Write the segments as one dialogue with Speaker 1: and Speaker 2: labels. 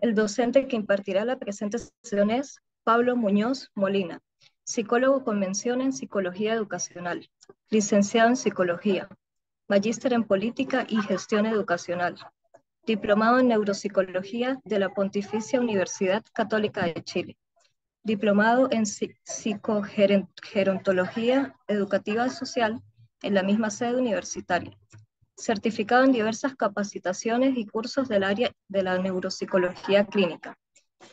Speaker 1: El docente que impartirá la presentación es Pablo Muñoz Molina, psicólogo con mención en psicología educacional, licenciado en psicología, magíster en política y gestión educacional, diplomado en neuropsicología de la Pontificia Universidad Católica de Chile, diplomado en psicogerontología educativa social en la misma sede universitaria certificado en diversas capacitaciones y cursos del área de la neuropsicología clínica,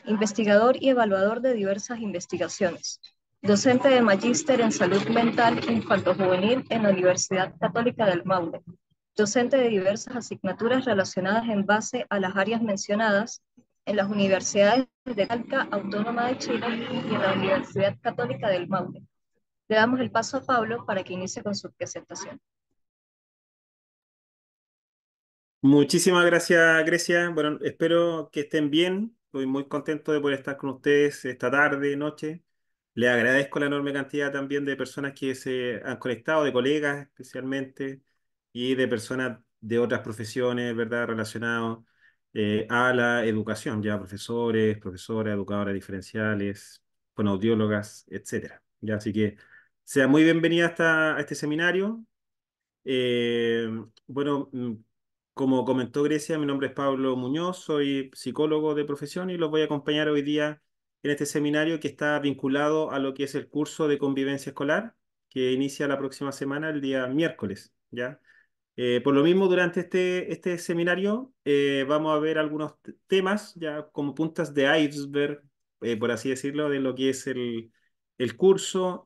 Speaker 1: investigador y evaluador de diversas investigaciones, docente de magíster en salud mental infanto-juvenil en la Universidad Católica del Maule, docente de diversas asignaturas relacionadas en base a las áreas mencionadas en las universidades de Calca Autónoma de Chile y en la Universidad Católica del Maule. Le damos el paso a Pablo para que inicie con su presentación.
Speaker 2: Muchísimas gracias, Grecia. Bueno, espero que estén bien. Estoy muy contento de poder estar con ustedes esta tarde, noche. Le agradezco la enorme cantidad también de personas que se han conectado, de colegas especialmente, y de personas de otras profesiones, ¿verdad?, relacionadas eh, a la educación, ya profesores, profesoras, educadoras diferenciales, audiólogas, etcétera. ¿Ya? Así que sea muy bienvenida a este seminario. Eh, bueno, mm, como comentó Grecia, mi nombre es Pablo Muñoz, soy psicólogo de profesión y los voy a acompañar hoy día en este seminario que está vinculado a lo que es el curso de convivencia escolar, que inicia la próxima semana, el día miércoles. ¿ya? Eh, por lo mismo, durante este, este seminario eh, vamos a ver algunos temas, ya como puntas de iceberg, eh, por así decirlo, de lo que es el, curso.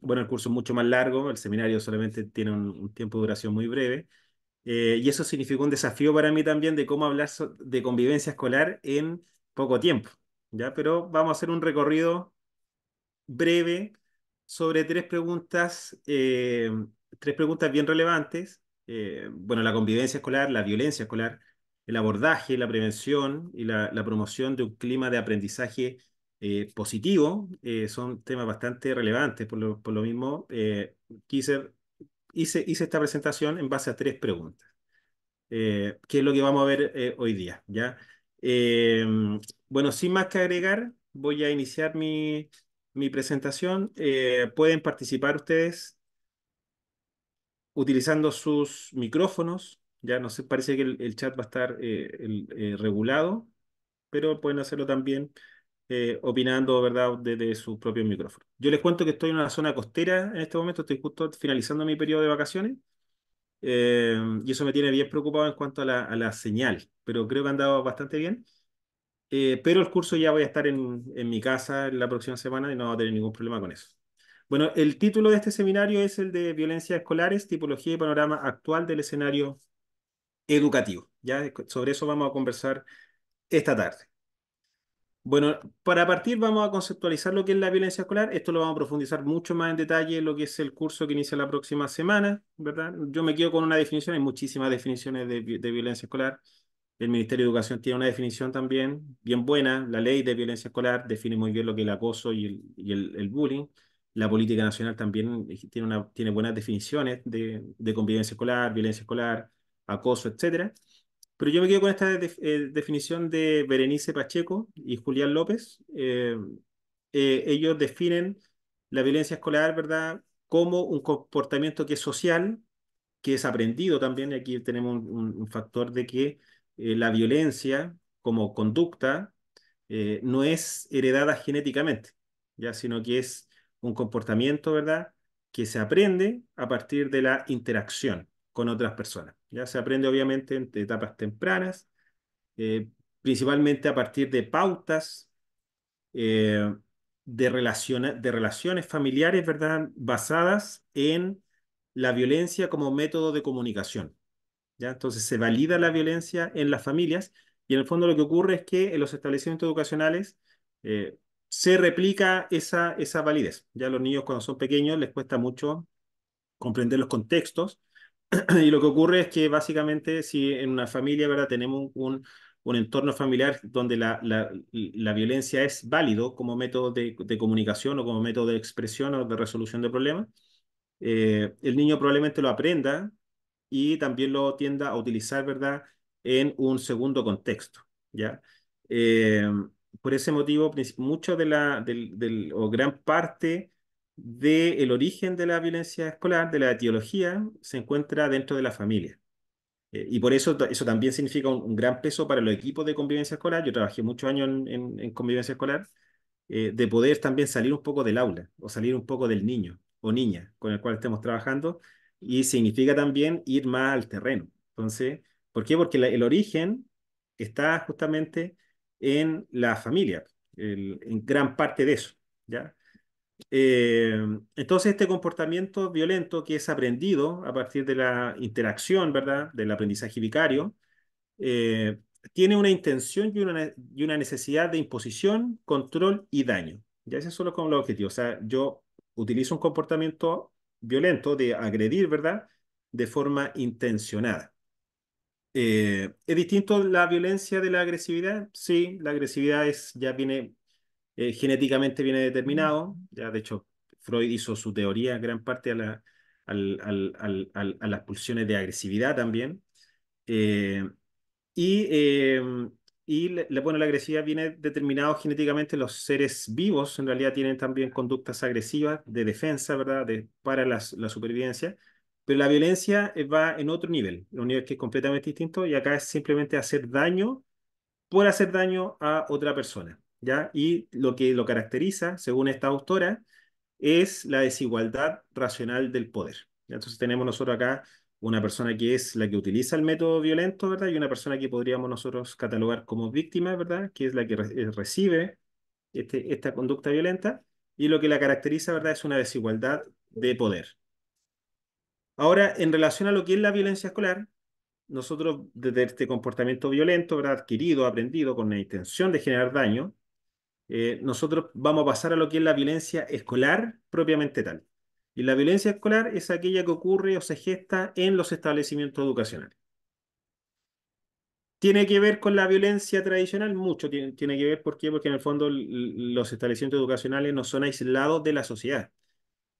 Speaker 2: bueno, el curso es mucho más largo, el seminario solamente tiene un tiempo de duración muy breve. Eh, y eso significó un desafío para mí también de cómo hablar de convivencia escolar en poco tiempo. ¿ya? Pero vamos a hacer un recorrido breve sobre tres preguntas, eh, tres preguntas bien relevantes. Eh, bueno, la convivencia escolar, la violencia escolar, el abordaje, la prevención y la, promoción de un clima de aprendizaje positivo son temas bastante relevantes. Por lo, por lo mismo, quise hice, esta presentación en base a tres preguntas, eh, que es lo que vamos a ver eh, hoy día. ¿ya? Eh, bueno, sin más que agregar, voy a iniciar mi, presentación. pueden participar ustedes utilizando sus micrófonos. Ya no sé, parece que el, chat va a estar regulado, pero pueden hacerlo también eh, opinando, ¿verdad?, desde su propio micrófono. Yo les cuento que estoy en una zona costera en este momento, estoy justo finalizando mi periodo de vacaciones. Eh, y eso me tiene bien preocupado en cuanto a la, señal, pero creo que han dado bastante bien. Eh, pero el curso ya voy a estar en, en mi casa la próxima semana y no va a tener ningún problema con eso. Bueno, el título de este seminario es el de violencia Escolares, Tipología y Panorama Actual del Escenario Educativo. ¿ya? Sobre eso vamos a conversar esta tarde. Bueno, para partir vamos a conceptualizar lo que es la violencia escolar. Esto lo vamos a profundizar mucho más en detalle en lo que es el curso que inicia la próxima semana, ¿verdad? Yo me quedo con una definición, hay muchísimas definiciones de, violencia escolar. El Ministerio de Educación tiene una definición también bien buena. La ley de violencia escolar define muy bien lo que es el acoso y el, bullying. La política nacional también tiene, una, tiene buenas definiciones de, de convivencia escolar, violencia escolar, acoso, etcétera. Pero yo me quedo con esta eh, definición de Berenice Pacheco y Julián López. Eh, eh, ellos definen la violencia escolar, ¿verdad?, como un comportamiento que es social, que es aprendido también. Aquí tenemos un, un factor de que la violencia como conducta no es heredada genéticamente, ya sino que es un comportamiento, ¿verdad?, que se aprende a partir de la interacción con otras personas. Ya se aprende obviamente en etapas tempranas, eh, principalmente a partir de pautas eh, de, de relaciones familiares, ¿verdad? Basadas en la violencia como método de comunicación. ¿ya? Entonces se valida la violencia en las familias y en el fondo lo que ocurre es que en los establecimientos educacionales eh, se replica esa, esa validez. Ya los niños cuando son pequeños les cuesta mucho comprender los contextos y lo que ocurre es que básicamente si en una familia ¿verdad? tenemos un, un entorno familiar donde la, violencia es válido como método de, comunicación o como método de expresión o de resolución de problemas, eh, el niño probablemente lo aprenda y también lo tienda a utilizar ¿verdad? en un segundo contexto. ¿ya? Eh, por ese motivo, mucho de la, del, o gran parte del origen de la violencia escolar, de la etiología, se encuentra dentro de la familia. Eh, y por eso eso también significa un, gran peso para los equipos de convivencia escolar. Yo trabajé muchos años en, convivencia escolar, eh, de poder también salir un poco del aula o salir un poco del niño o niña con el cual estemos trabajando. Y significa también ir más al terreno. Entonces, ¿por qué? Porque el origen está justamente en la familia, en gran parte de eso. ¿ya? Eh, entonces, este comportamiento violento que es aprendido a partir de la interacción, ¿verdad? Del aprendizaje vicario, eh, tiene una intención y una, necesidad de imposición, control y daño. Ya ese es solo como objetivo, objetivo. O sea, yo utilizo un comportamiento violento de agredir, ¿verdad? De forma intencionada. Eh, ¿Es distinto la violencia de la agresividad? Sí, la agresividad es, ya viene eh, genéticamente viene determinado. Ya, de hecho, Freud hizo su teoría en gran parte a, las pulsiones de agresividad también. Eh, y, eh, y la, la agresividad viene determinado genéticamente. Los seres vivos en realidad tienen también conductas agresivas de defensa, ¿verdad? para la supervivencia. Pero la violencia va en otro nivel, un nivel que es completamente distinto y acá es simplemente hacer daño por hacer daño a otra persona. Y lo que lo caracteriza, según esta autora, es la desigualdad racional del poder. Entonces tenemos nosotros acá una persona que es la que utiliza el método violento, ¿verdad? Y una persona que podríamos nosotros catalogar como víctima, ¿verdad? Que es la que eh, recibe este, esta conducta violenta. Y lo que la caracteriza, ¿verdad? Es una desigualdad de poder. Ahora, en relación a lo que es la violencia escolar, nosotros desde este comportamiento violento, ¿verdad? adquirido, aprendido, con la intención de generar daño, eh, nosotros vamos a pasar a lo que es la violencia escolar propiamente tal. Y la violencia escolar es aquella que ocurre o se gesta en los establecimientos educacionales. ¿Tiene que ver con la violencia tradicional? Mucho tiene, que ver. ¿Por qué? Porque en el fondo los establecimientos educacionales no son aislados de la sociedad.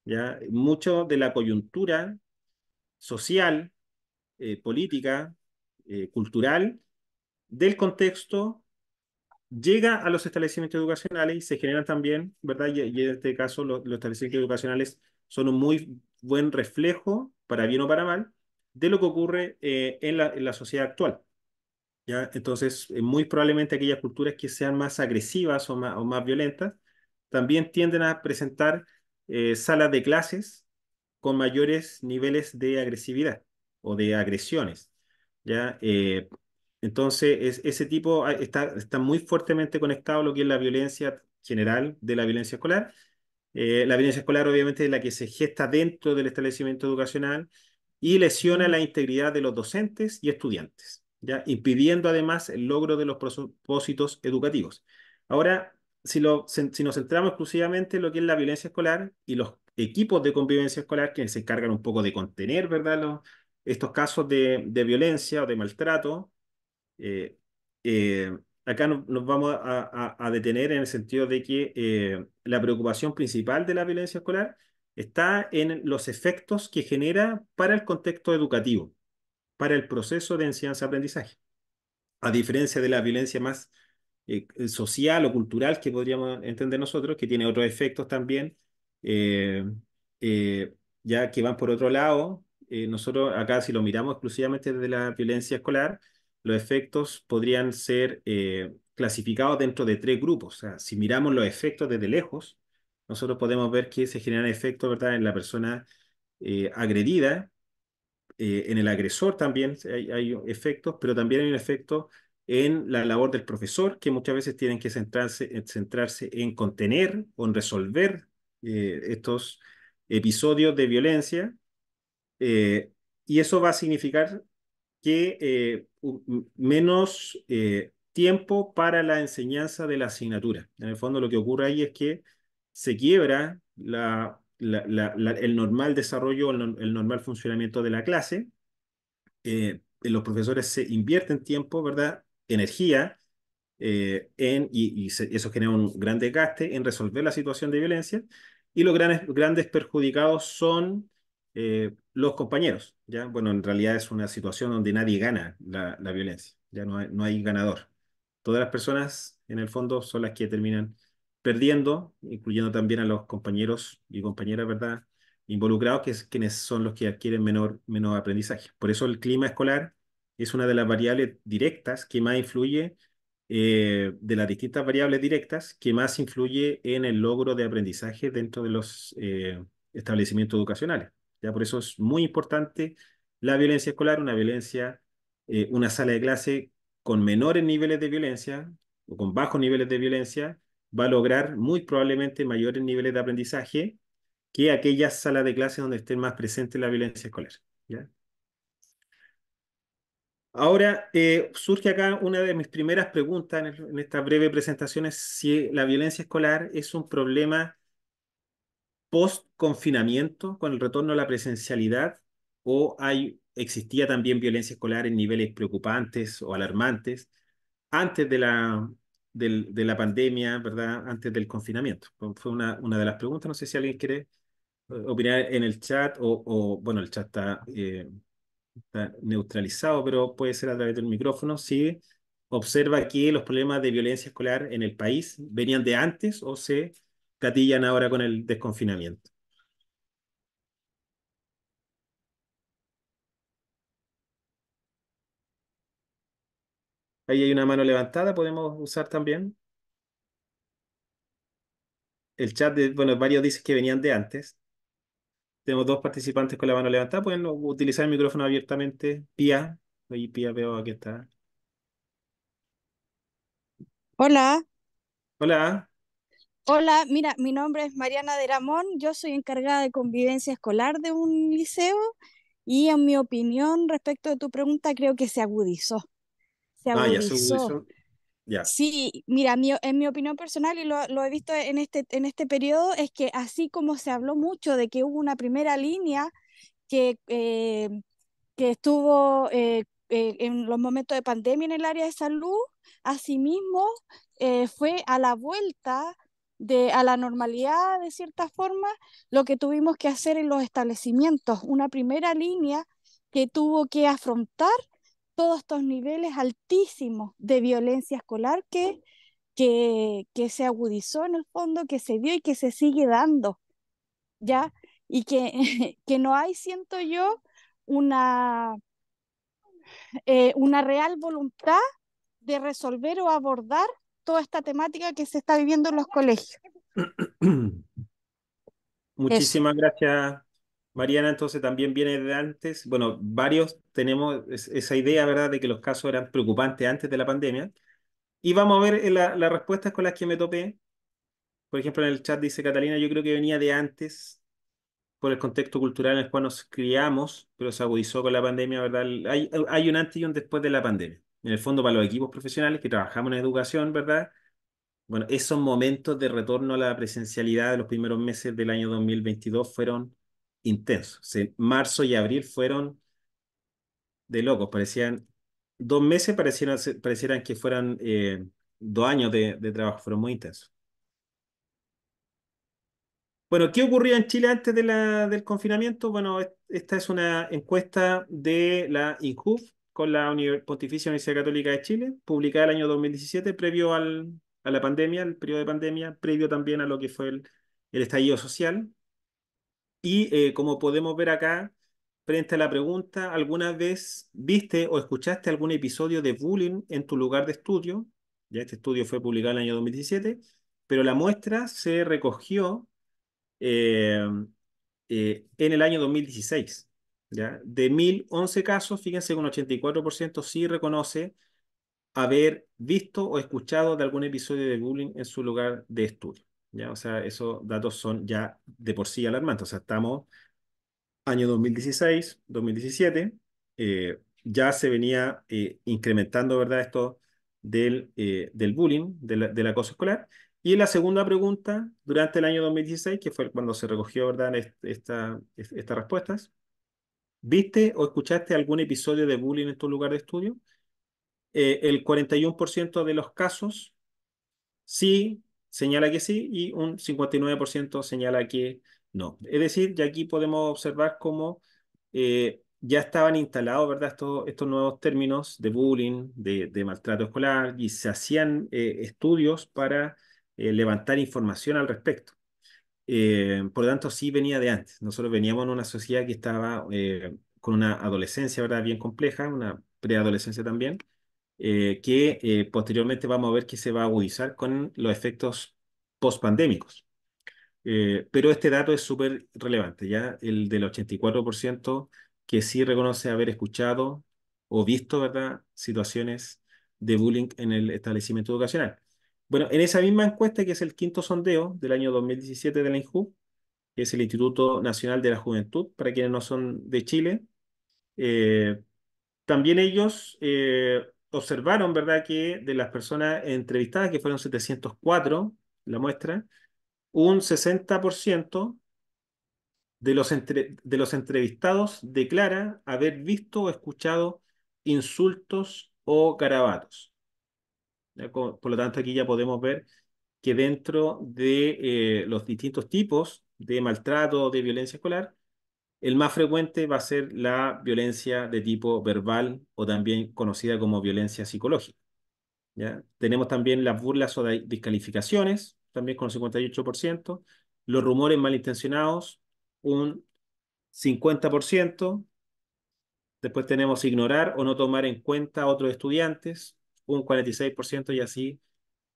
Speaker 2: ¿ya? Mucho de la coyuntura social, eh, política, eh, cultural, del contexto llega a los establecimientos educacionales y se generan también, ¿verdad? Y, en este caso los, establecimientos educacionales son un muy buen reflejo, para bien o para mal, de lo que ocurre eh, en, la, en, la, sociedad actual. ¿ya? Entonces, eh, muy probablemente aquellas culturas que sean más agresivas o más, o más violentas, también tienden a presentar eh, salas de clases con mayores niveles de agresividad o de agresiones. ¿ya? Entonces, es, ese tipo ah, está, está muy fuertemente conectado a lo que es la violencia general de la violencia escolar. Eh, la violencia escolar obviamente es la que se gesta dentro del establecimiento educacional y lesiona la integridad de los docentes y estudiantes, ¿ya? impidiendo además el logro de los propósitos educativos. Ahora, si, lo, si nos centramos exclusivamente en lo que es la violencia escolar y los equipos de convivencia escolar, que se encargan un poco de contener ¿verdad? Los, estos casos de, de violencia o de maltrato, eh, eh, acá nos vamos a, detener en el sentido de que eh, la preocupación principal de la violencia escolar está en los efectos que genera para el contexto educativo, para el proceso de enseñanza-aprendizaje. A diferencia de la violencia más social o cultural que podríamos entender nosotros, que tiene otros efectos también, ya que van por otro lado, nosotros acá si lo miramos exclusivamente desde la violencia escolar, los efectos podrían ser eh, clasificados dentro de tres grupos. O sea, si miramos los efectos desde lejos, nosotros podemos ver que se generan efectos en la persona eh, agredida, eh, en el agresor también hay, efectos, pero también hay un efecto en la labor del profesor, que muchas veces tienen que centrarse, centrarse en contener o en resolver estos episodios de violencia. y eso va a significar que menos eh, tiempo para la enseñanza de la asignatura. En el fondo lo que ocurre ahí es que se quiebra el normal desarrollo, el, normal funcionamiento de la clase. Eh, los profesores se invierten tiempo, ¿verdad? Energía, eh, en, y, eso genera un gran desgaste en resolver la situación de violencia. Y los grandes, grandes perjudicados son eh, los compañeros, ¿ya? Bueno, en realidad es una situación donde nadie gana la, violencia, ya no hay, no hay, ganador. Todas las personas, en el fondo, son las que terminan perdiendo, incluyendo también a los compañeros y compañeras, ¿verdad? Involucrados, que quienes son los que adquieren menor, menor aprendizaje. Por eso el clima escolar es una de las variables directas que más influye, eh, de las distintas variables directas, que más influye en el logro de aprendizaje dentro de los eh, establecimientos educacionales por eso es muy importante la violencia escolar, una violencia, eh, una sala de clase con menores niveles de violencia o con bajos niveles de violencia va a lograr muy probablemente mayores niveles de aprendizaje que aquellas salas de clase donde esté más presente la violencia escolar. Ahora, eh, surge acá una de mis primeras preguntas en, esta breve presentación, breves si la violencia escolar es un problema post-confinamiento, con el retorno a la presencialidad, o hay, existía también violencia escolar en niveles preocupantes o alarmantes antes de la, de la pandemia, ¿verdad? Antes del confinamiento. Fue una, una de las preguntas, no sé si alguien quiere eh, opinar en el chat o, bueno, el chat está, eh, está, neutralizado, pero puede ser a través del micrófono. Sí, observa que los problemas de violencia escolar en el país venían de antes o se Catillan ahora con el desconfinamiento. Ahí hay una mano levantada, podemos usar también. El chat, de, bueno, varios dicen que venían de antes. Tenemos dos participantes con la mano levantada, pueden utilizar el micrófono abiertamente. Pía, ahí Pía veo aquí está. Hola. Hola.
Speaker 3: Hola, mira, mi nombre es Mariana de Ramón, yo soy encargada de convivencia escolar de un liceo y en mi opinión respecto de tu pregunta creo que se agudizó. Se agudizó. Ah, ya se agudizó. Sí, mira, en mi opinión personal y lo, he visto en este, en este periodo es que así como se habló mucho de que hubo una primera línea que, eh, que estuvo eh, eh, en los momentos de pandemia en el área de salud, asimismo fue a la vuelta a la normalidad de cierta forma, lo que tuvimos que hacer en los establecimientos, una primera línea que tuvo que afrontar todos estos niveles altísimos de violencia escolar que, que, se agudizó en el fondo, que se dio y que se sigue dando, ¿ya? Y que, que no hay, siento yo, una, eh, una real voluntad de resolver o abordar toda esta temática que se está viviendo en los colegios.
Speaker 2: Muchísimas gracias, Mariana. Entonces también viene de antes, bueno, varios tenemos esa idea, ¿verdad?, de que los casos eran preocupantes antes de la pandemia. Y vamos a ver eh, las respuestas con las que me topé. Por ejemplo, en el chat dice Catalina, yo creo que venía de antes por el contexto cultural en el cual nos criamos, pero se agudizó con la pandemia, ¿verdad? hay un antes y un después de la pandemia en el fondo para los equipos profesionales que trabajamos en educación, ¿verdad? Bueno, esos momentos de retorno a la presencialidad de los primeros meses del año 2022 fueron intensos. marzo y abril fueron de locos, parecían dos meses, parecieran, que fueran eh, dos años de, trabajo, fueron muy intensos. Bueno, ¿qué ocurría en Chile antes de la, del confinamiento? Bueno, esta es una encuesta de la INCUF, con la Pontificia Universidad Católica de Chile, publicada el año 2017, previo a la pandemia, el periodo de pandemia, previo también a lo que fue el, estallido social. Y eh, como podemos ver acá, frente a la pregunta, ¿alguna vez viste o escuchaste algún episodio de bullying en tu lugar de estudio? Ya este estudio fue publicado el año 2017, pero la muestra se recogió eh, eh, en el año 2016. De 1.011 casos, fíjense que un 84% sí reconoce haber visto o escuchado de algún episodio de bullying en su lugar de estudio. ¿ya? O sea, esos datos son ya de por sí alarmantes. O sea, estamos año 2016, 2017, eh, ya se venía eh, incrementando, ¿verdad?, esto del, eh, del bullying, de del acoso escolar. Y la segunda pregunta, durante el año 2016, que fue cuando se recogió, ¿verdad?, esta, estas respuestas, ¿Viste o escuchaste algún episodio de bullying en tu lugar de estudio? Eh, el 41% de los casos sí señala que sí y un 59% señala que no. Es decir, ya aquí podemos observar cómo eh, ya estaban instalados ¿verdad? Estos, estos nuevos términos de bullying, de, maltrato escolar, y se hacían eh, estudios para levantar información al respecto. Eh, por lo tanto, sí venía de antes. Nosotros veníamos en una sociedad que estaba eh, con una adolescencia ¿verdad? bien compleja, una preadolescencia también, eh, que posteriormente vamos a ver que se va a agudizar con los efectos post-pandémicos. pero este dato es súper relevante, ya el del 84% que sí reconoce haber escuchado o visto ¿verdad? situaciones de bullying en el establecimiento educacional. Bueno, en esa misma encuesta, que es el quinto sondeo del año 2017 de la INJU, que es el Instituto Nacional de la Juventud, para quienes no son de Chile, eh, también ellos eh, observaron, ¿verdad?, que de las personas entrevistadas, que fueron 704, la muestra, un 60% de los, de los entrevistados declara haber visto o escuchado insultos o garabatos. Por lo tanto, aquí ya podemos ver que dentro de eh, los distintos tipos de maltrato o de violencia escolar, el más frecuente va a ser la violencia de tipo verbal o también conocida como violencia psicológica. ¿ya? Tenemos también las burlas o descalificaciones, también con el 58%, los rumores malintencionados, un 50%, después tenemos ignorar o no tomar en cuenta a otros estudiantes, un 46% y así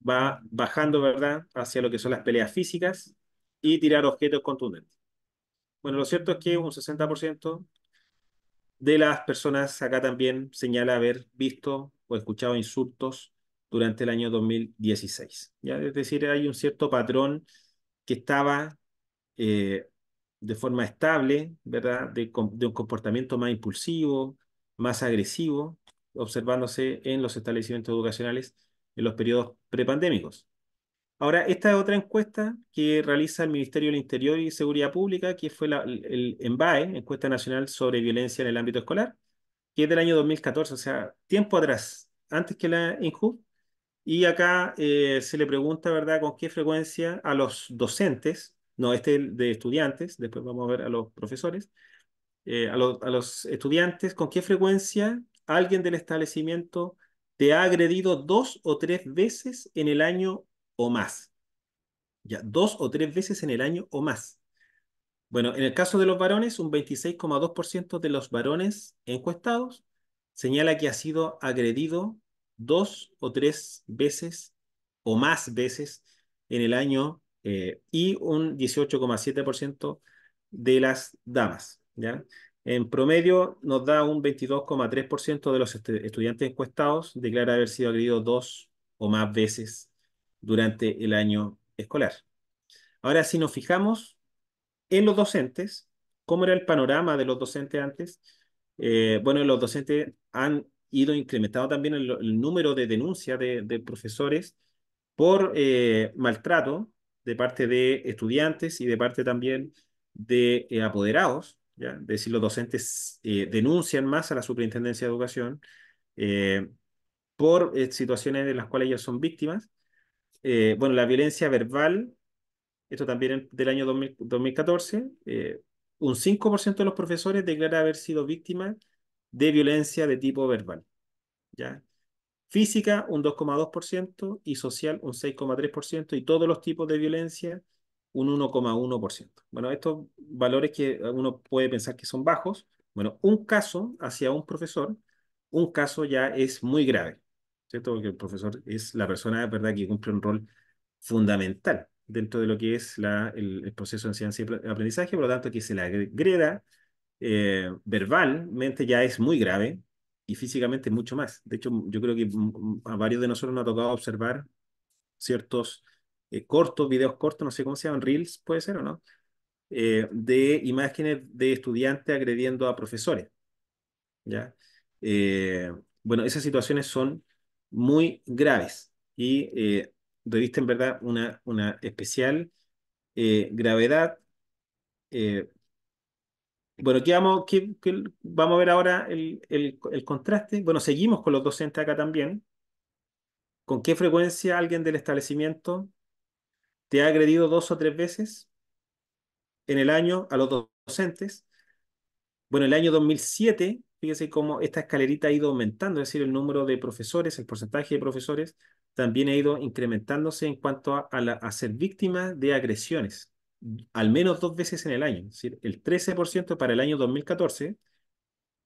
Speaker 2: va bajando, ¿verdad?, hacia lo que son las peleas físicas y tirar objetos contundentes. Bueno, lo cierto es que un 60% de las personas acá también señala haber visto o escuchado insultos durante el año 2016. ¿ya? Es decir, hay un cierto patrón que estaba eh, de forma estable, ¿verdad? de, un comportamiento más impulsivo, más agresivo, observándose en los establecimientos educacionales en los periodos prepandémicos. Ahora, esta es otra encuesta que realiza el Ministerio del Interior y Seguridad Pública, que fue la, el ENVAE, Encuesta Nacional sobre Violencia en el Ámbito Escolar, que es del año 2014, o sea, tiempo atrás, antes que la INJUB. Y acá eh, se le pregunta, ¿verdad?, con qué frecuencia a los docentes, no, este de estudiantes, después vamos a ver a los profesores, eh, a, a los estudiantes, con qué frecuencia alguien del establecimiento te ha agredido dos o tres veces en el año o más. Ya, dos o tres veces en el año o más. Bueno, en el caso de los varones, un 26,2% de los varones encuestados señala que ha sido agredido dos o tres veces o más veces en el año eh, y un 18,7% de las damas. ¿ya? En promedio nos da un 22,3% de los estudiantes encuestados declara haber sido agredido dos o más veces durante el año escolar. Ahora, si nos fijamos en los docentes, ¿cómo era el panorama de los docentes antes? Eh, bueno, los docentes han ido incrementando también el, número de denuncias de, profesores por eh, maltrato de parte de estudiantes y de parte también de eh, apoderados ¿ya? Es decir, los docentes eh, denuncian más a la Superintendencia de Educación eh, por eh, situaciones de las cuales ellos son víctimas. bueno, la violencia verbal, esto también del año 2014, un 5% de los profesores declara haber sido víctima de violencia de tipo verbal. ¿ya? Física, un 2,2% y social, un 6,3%, y todos los tipos de violencia un 1,1%. Bueno, estos valores que uno puede pensar que son bajos, bueno, un caso hacia un profesor, un caso ya es muy grave, ¿cierto? Porque el profesor es la persona, ¿verdad?, que cumple un rol fundamental dentro de lo que es la, el, proceso de enseñanza y aprendizaje, por lo tanto, que se la agreda eh, verbalmente ya es muy grave y físicamente mucho más. De hecho, yo creo que a varios de nosotros nos ha tocado observar ciertos eh, cortos, videos cortos, no sé cómo se llaman, reels puede ser o no, eh, de imágenes de estudiantes agrediendo a profesores. ¿ya? Eh, bueno, esas situaciones son muy graves y revisten, en verdad una, una especial gravedad. bueno, ¿qué vamos, vamos a ver ahora el contraste. Bueno, seguimos con los docentes acá también, con qué frecuencia alguien del establecimiento te ha agredido dos o tres veces en el año a los docentes. Bueno, el año 2007, fíjese cómo esta escalerita ha ido aumentando, es decir, el número de profesores, el porcentaje de profesores también ha ido incrementándose en cuanto a, ser víctima de agresiones, al menos dos veces en el año, es decir, el 13% para el año 2014,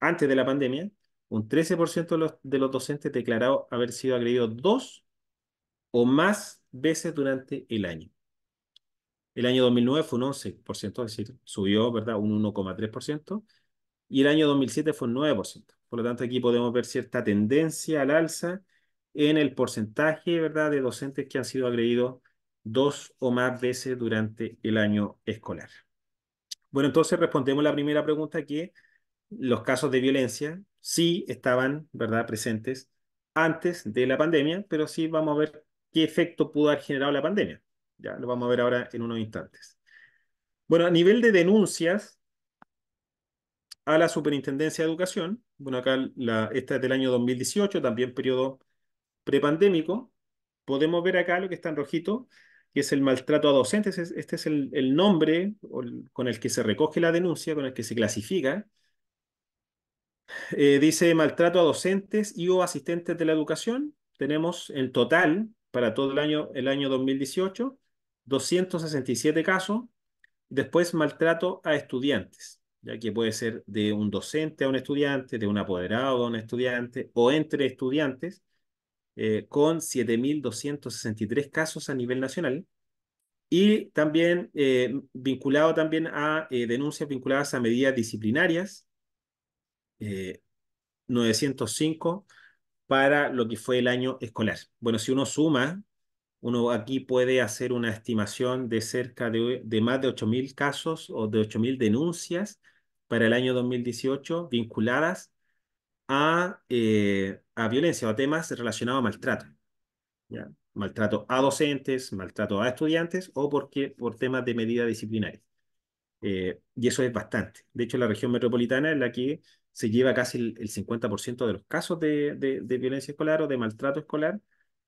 Speaker 2: antes de la pandemia, un 13% de los, de los docentes declarado haber sido agredidos dos o más veces durante el año. El año 2009 fue un 11%, es decir, subió, ¿verdad? Un 1,3%. Y el año 2007 fue un 9%. Por lo tanto, aquí podemos ver cierta tendencia al alza en el porcentaje, ¿verdad?, de docentes que han sido agredidos dos o más veces durante el año escolar. Bueno, entonces respondemos la primera pregunta que los casos de violencia sí estaban, ¿verdad?, presentes antes de la pandemia, pero sí vamos a ver qué efecto pudo haber generado la pandemia. Ya lo vamos a ver ahora en unos instantes. Bueno, a nivel de denuncias a la Superintendencia de Educación, bueno, acá esta es del año 2018, también periodo prepandémico, podemos ver acá lo que está en rojito, que es el maltrato a docentes, este es el, nombre con el que se recoge la denuncia, con el que se clasifica. Eh, dice maltrato a docentes y o asistentes de la educación, tenemos el total para todo el año, el año 2018, 267 casos. Después, maltrato a estudiantes, ya que puede ser de un docente a un estudiante, de un apoderado a un estudiante o entre estudiantes, eh, con 7.263 casos a nivel nacional. Y también eh, vinculado también a eh, denuncias vinculadas a medidas disciplinarias, 905 eh, para lo que fue el año escolar. Bueno, si uno suma uno aquí puede hacer una estimación de cerca de, de más de 8.000 casos o de 8.000 denuncias para el año 2018 vinculadas a, eh, a violencia o a temas relacionados a maltrato. ¿ya? Maltrato a docentes, maltrato a estudiantes o porque, por temas de medida disciplinaria. Eh, y eso es bastante. De hecho, la región metropolitana es la que se lleva casi el, el 50% de los casos de, de, de, violencia escolar o de maltrato escolar.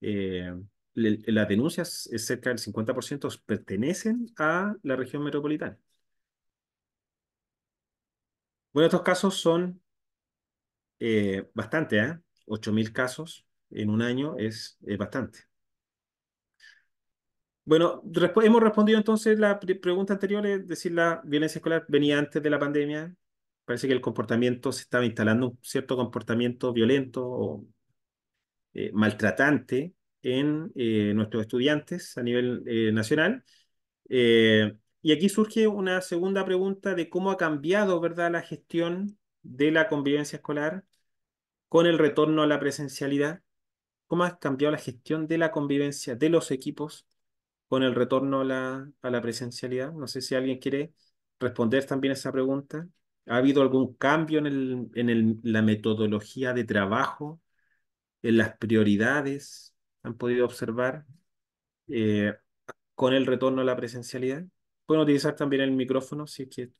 Speaker 2: Eh, las denuncias, cerca del 50%, pertenecen a la región metropolitana. Bueno, estos casos son eh, bastante, ¿eh? 8.000 casos en un año es, bastante. Bueno, hemos respondido entonces la pregunta anterior, es decir, la violencia escolar venía antes de la pandemia. Parece que el comportamiento se estaba instalando un cierto comportamiento violento o eh, maltratante en eh, nuestros estudiantes a nivel eh, nacional. Eh, y aquí surge una segunda pregunta de cómo ha cambiado ¿verdad? la gestión de la convivencia escolar con el retorno a la presencialidad. ¿Cómo ha cambiado la gestión de la convivencia de los equipos con el retorno a la, a la presencialidad? No sé si alguien quiere responder también esa pregunta. ¿Ha habido algún cambio en, el, en el, la metodología de trabajo, en las prioridades? han podido observar eh, con el retorno a la presencialidad. Pueden utilizar también el micrófono si es que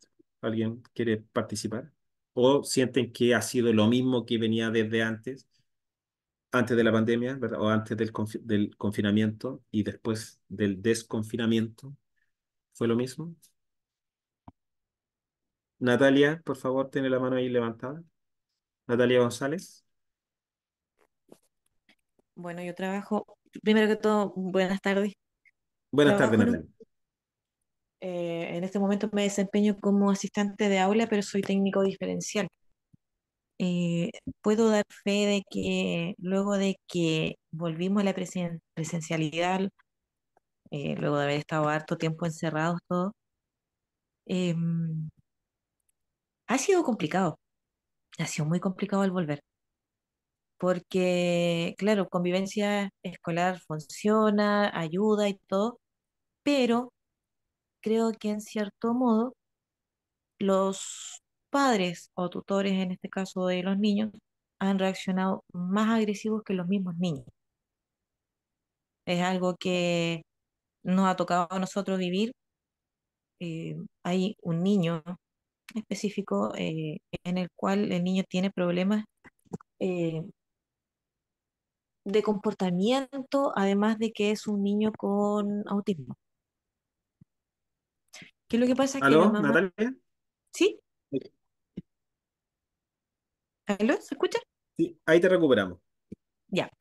Speaker 2: alguien quiere participar o sienten que ha sido lo mismo que venía desde antes, antes de la pandemia ¿verdad? o antes del, del confinamiento y después del desconfinamiento. ¿Fue lo mismo? Natalia, por favor, tiene la mano ahí levantada. Natalia González.
Speaker 4: Bueno, yo trabajo, primero que todo, buenas tardes. Buenas tardes, Natalia. Eh, en este momento me desempeño como asistente de aula, pero soy técnico diferencial. Eh, puedo dar fe de que luego de que volvimos a la presencialidad, eh, luego de haber estado harto tiempo encerrados todos, em, ha sido complicado. Ha sido muy complicado el volver porque, claro, convivencia escolar funciona, ayuda y todo, pero creo que en cierto modo los padres o tutores, en este caso de los niños, han reaccionado más agresivos que los mismos niños. Es algo que nos ha tocado a nosotros vivir. Eh, hay un niño específico eh, en el cual el niño tiene problemas eh, de comportamiento, además de que es un niño con autismo. ¿Qué es lo que pasa? ¿Aló, Natalia? ¿Sí? ¿Aló? ¿Se escucha? Sí, ahí te recuperamos. Ya.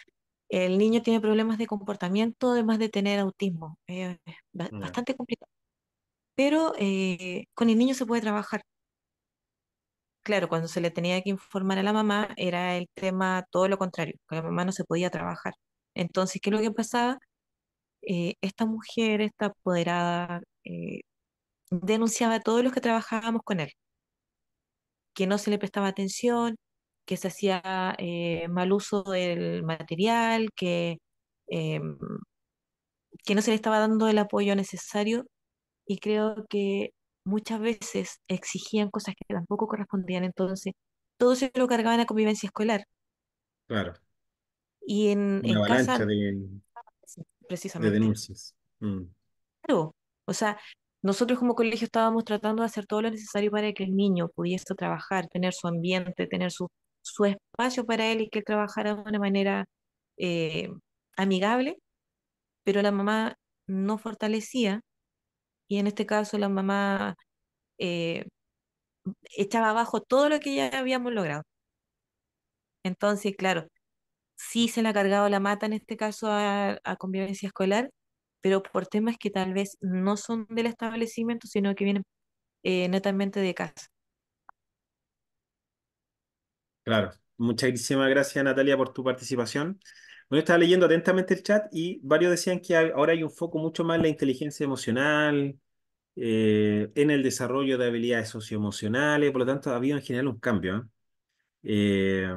Speaker 4: El niño tiene problemas de comportamiento, además de tener autismo. Es bastante complicado. Pero eh, con el niño se puede trabajar claro, cuando se le tenía que informar a la mamá era el tema todo lo contrario, que la mamá no se podía trabajar. Entonces, ¿qué es lo que pasaba? Eh, esta mujer, esta apoderada, eh, denunciaba a todos los que trabajábamos con él, que no se le prestaba atención, que se hacía eh, mal uso del material, que, em, que no se le estaba dando el apoyo necesario. Y creo que muchas veces exigían cosas que tampoco correspondían, entonces todo se lo cargaban a convivencia escolar. Claro. Y en, Una
Speaker 1: en De, precisamente. denuncias. Mm.
Speaker 4: Claro, o sea, nosotros como colegio estábamos tratando de hacer todo lo necesario para que el niño pudiese trabajar, tener su ambiente, tener su, su espacio para él y que trabajara de una manera eh, amigable, pero la mamá no fortalecía y en este caso la mamá eh, echaba abajo todo lo que ya habíamos logrado. Entonces, claro, sí se le ha cargado la mata en este caso a, convivencia escolar, pero por temas que tal vez no son del establecimiento, sino que vienen eh, netamente de casa.
Speaker 2: Claro, muchísimas gracias Natalia por tu participación. Bueno, estaba leyendo atentamente el chat y varios decían que ahora hay un foco mucho más en la inteligencia emocional, eh, en el desarrollo de habilidades socioemocionales, por lo tanto, ha habido en general un cambio. ¿eh? Eh,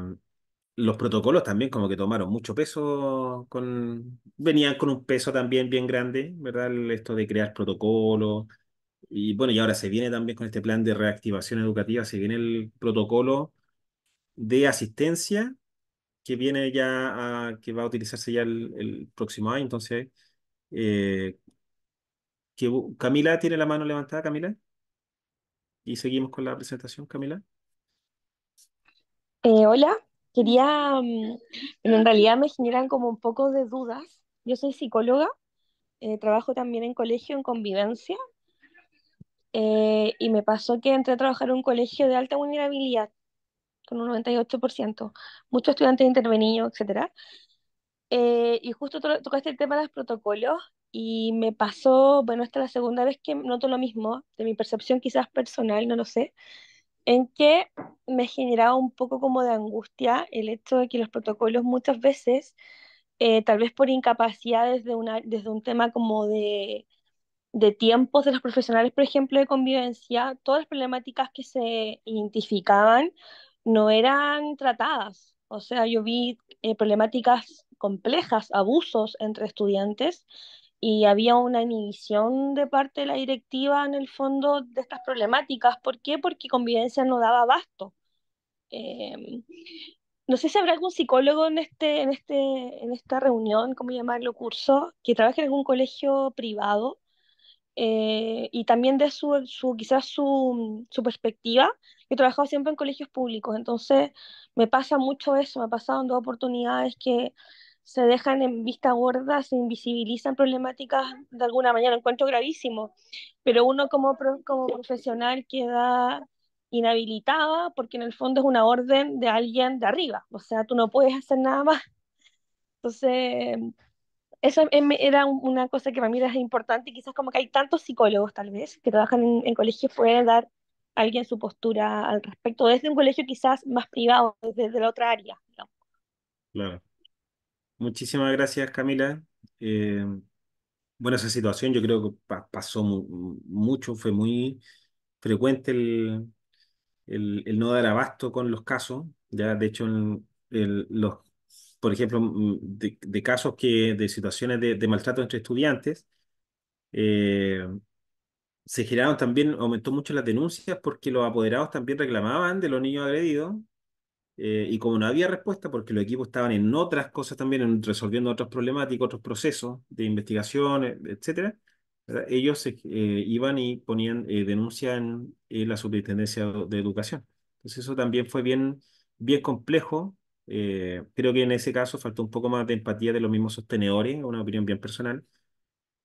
Speaker 2: los protocolos también como que tomaron mucho peso, con, venían con un peso también bien grande, ¿verdad? Esto de crear protocolos. Y bueno, y ahora se viene también con este plan de reactivación educativa, se viene el protocolo de asistencia que viene ya a, que va a utilizarse ya el, próximo año. Entonces, eh, Camila tiene la mano levantada, Camila. Y seguimos con la presentación, Camila.
Speaker 5: Eh, hola, quería, mm, en realidad me generan como un poco de dudas. Yo soy psicóloga, eh, trabajo también en colegio, en convivencia, y me pasó que entré a trabajar en un colegio de alta vulnerabilidad con un 98%, muchos estudiantes intervenidos, etcétera eh, y justo tocaste el tema de los protocolos y me pasó, bueno, esta es la segunda vez que noto lo mismo, de mi percepción quizás personal, no lo sé, en que me generaba un poco como de angustia el hecho de que los protocolos muchas veces, eh, tal vez por incapacidad desde, una, desde un tema como de, de tiempos de los profesionales, por ejemplo, de convivencia, todas las problemáticas que se identificaban no eran tratadas. O sea, yo vi eh, problemáticas complejas, abusos entre estudiantes y había una inhibición de parte de la directiva en el fondo de estas problemáticas. ¿Por qué? Porque convivencia no daba abasto. Em, no sé si habrá algún psicólogo en, este, en, este, en esta reunión, ¿cómo llamarlo? Curso, que trabaje en algún colegio privado eh, y también de su, su quizás su, su, perspectiva. Yo he trabajado siempre en colegios públicos, entonces me pasa mucho eso, me ha pasado en dos oportunidades que se dejan en vista gorda, se invisibilizan problemáticas de alguna manera, lo encuentro gravísimo, pero uno como, como profesional queda inhabilitada porque en el fondo es una orden de alguien de arriba, o sea, tú no puedes hacer nada más. Entonces, eso em, era una cosa que para mí era importante, quizás como que hay tantos psicólogos tal vez que trabajan en, colegios, puede dar alguien su postura al respecto, desde un colegio quizás más privado, desde la otra área.
Speaker 2: Claro. Muchísimas gracias, Camila. Eh, bueno, esa situación yo creo que pasó mucho, fue muy frecuente el, no dar abasto con los casos. Ya, de hecho, el, los por ejemplo, mm, de, casos que, de situaciones de, maltrato entre estudiantes, eh, se generaron también, aumentó mucho las denuncias porque los apoderados también reclamaban de los niños agredidos eh, y como no había respuesta porque los equipos estaban en otras cosas también, resolviendo otras problemáticas, otros procesos de investigación, e, etcétera, ellos eh, iban y ponían denuncias en, la Superintendencia de Educación. Entonces eso también fue bien, bien complejo eh, creo que en ese caso faltó un poco más de empatía de los mismos sostenedores, una opinión bien personal,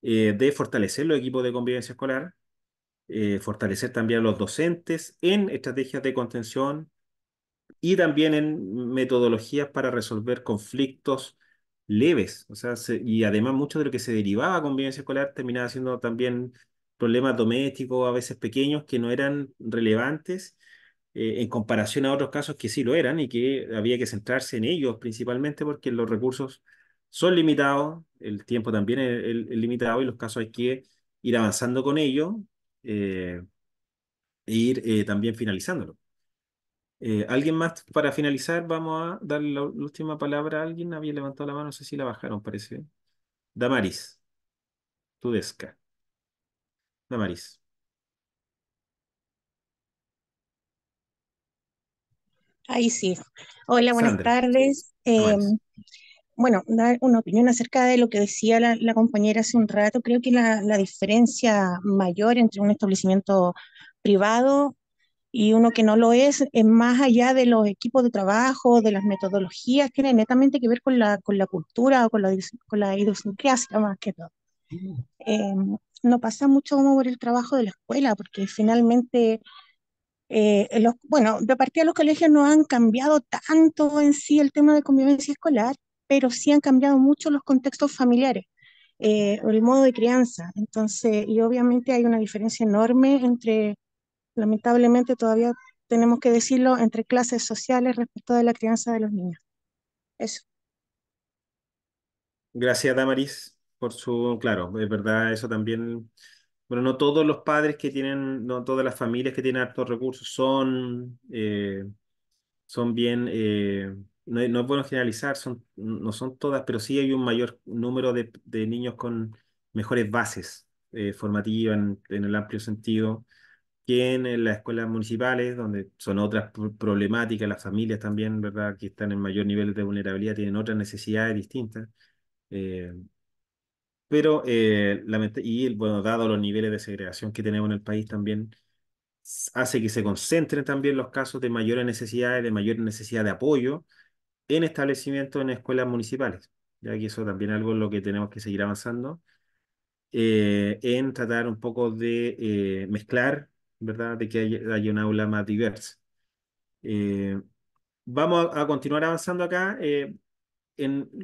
Speaker 2: eh, de fortalecer los equipos de convivencia escolar, eh, fortalecer también a los docentes en estrategias de contención y también en metodologías para resolver conflictos leves. O sea, y además mucho de lo que se derivaba a convivencia escolar terminaba siendo también problemas domésticos, a veces pequeños, que no eran relevantes eh, en comparación a otros casos que sí lo eran y que había que centrarse en ellos principalmente porque los recursos son limitados, el tiempo también es, limitado y los casos hay que ir avanzando con ellos eh, e ir eh, también finalizándolo. ¿Alguien más para finalizar? Vamos a dar la última palabra a alguien. Había levantado la mano, no sé si la bajaron, parece. Damaris, Tudesca. Damaris.
Speaker 6: Ahí sí. Hola, buenas tardes. Em, bueno, dar una opinión acerca de lo que decía la, compañera hace un rato. Creo que la, diferencia mayor entre un establecimiento privado y uno que no lo es es más allá de los equipos de trabajo, de las metodologías, tiene netamente que ver con la, con la cultura o con la, con la idiosincrasia más que todo. Mm. Em, no pasa mucho como por el trabajo de la escuela, porque finalmente eh, bueno, de partida los colegios no han cambiado tanto en sí el tema de convivencia escolar, pero sí han cambiado mucho los contextos familiares, eh, el modo de crianza. Entonces, y obviamente hay una diferencia enorme entre, lamentablemente todavía tenemos que decirlo, entre clases sociales respecto de la crianza de los niños. Eso.
Speaker 2: Gracias, Damaris, por su, claro, es verdad, eso también bueno, no todos los padres que tienen, no todas las familias que tienen altos recursos son, eh, son bien, eh, no, no, es bueno generalizar, son, no son todas, pero sí hay un mayor número de, niños con mejores bases eh, formativas en, el amplio sentido que en, las escuelas municipales, donde son otras problemáticas, las familias también, ¿verdad?, que están en mayor nivel de vulnerabilidad, tienen otras necesidades distintas. Pero, eh, y bueno, dado los niveles de segregación que tenemos en el país también, hace que se concentren también los casos de mayores necesidades, de mayor necesidad de apoyo en establecimientos, en escuelas municipales, ya que eso también es algo en lo que tenemos que seguir avanzando, eh, en tratar un poco de eh, mezclar, ¿verdad?, de que haya, un aula más diversa. vamos a, a, continuar avanzando acá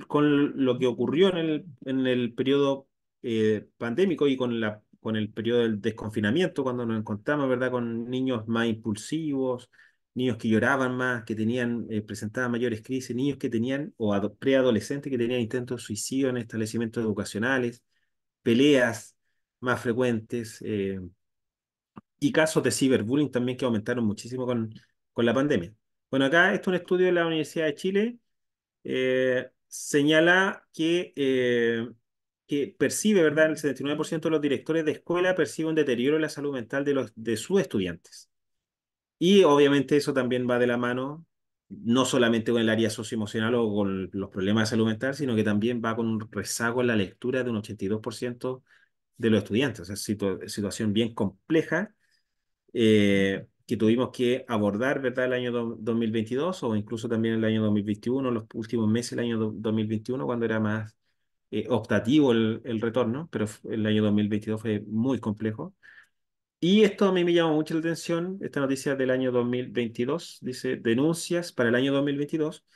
Speaker 2: con lo que ocurrió en el, en el periodo eh, pandémico y con, la, con el periodo del desconfinamiento, cuando nos encontramos, ¿verdad?, con niños más impulsivos, niños que lloraban más, que tenían, eh, presentaban mayores crisis, niños que tenían, o preadolescentes que tenían intentos de suicidio en establecimientos educacionales, peleas más frecuentes eh, y casos de ciberbullying también que aumentaron muchísimo con, con la pandemia. Bueno, acá esto es un estudio de la Universidad de Chile eh, señala que, eh, que percibe, ¿verdad? El 79% de los directores de escuela perciben un deterioro en la salud mental de, los, de sus estudiantes. Y obviamente eso también va de la mano, no solamente con el área socioemocional o con los problemas de salud mental, sino que también va con un rezago en la lectura de un 82% de los estudiantes. O sea, situación bien compleja. Eh, que tuvimos que abordar, ¿verdad?, el año 2022 o incluso también el año 2021, los últimos meses del año 2021, cuando era más eh, optativo el, el, retorno, pero el año 2022 fue muy complejo. Y esto a mí me llama mucho la atención, esta noticia del año 2022, dice, denuncias para el año 2022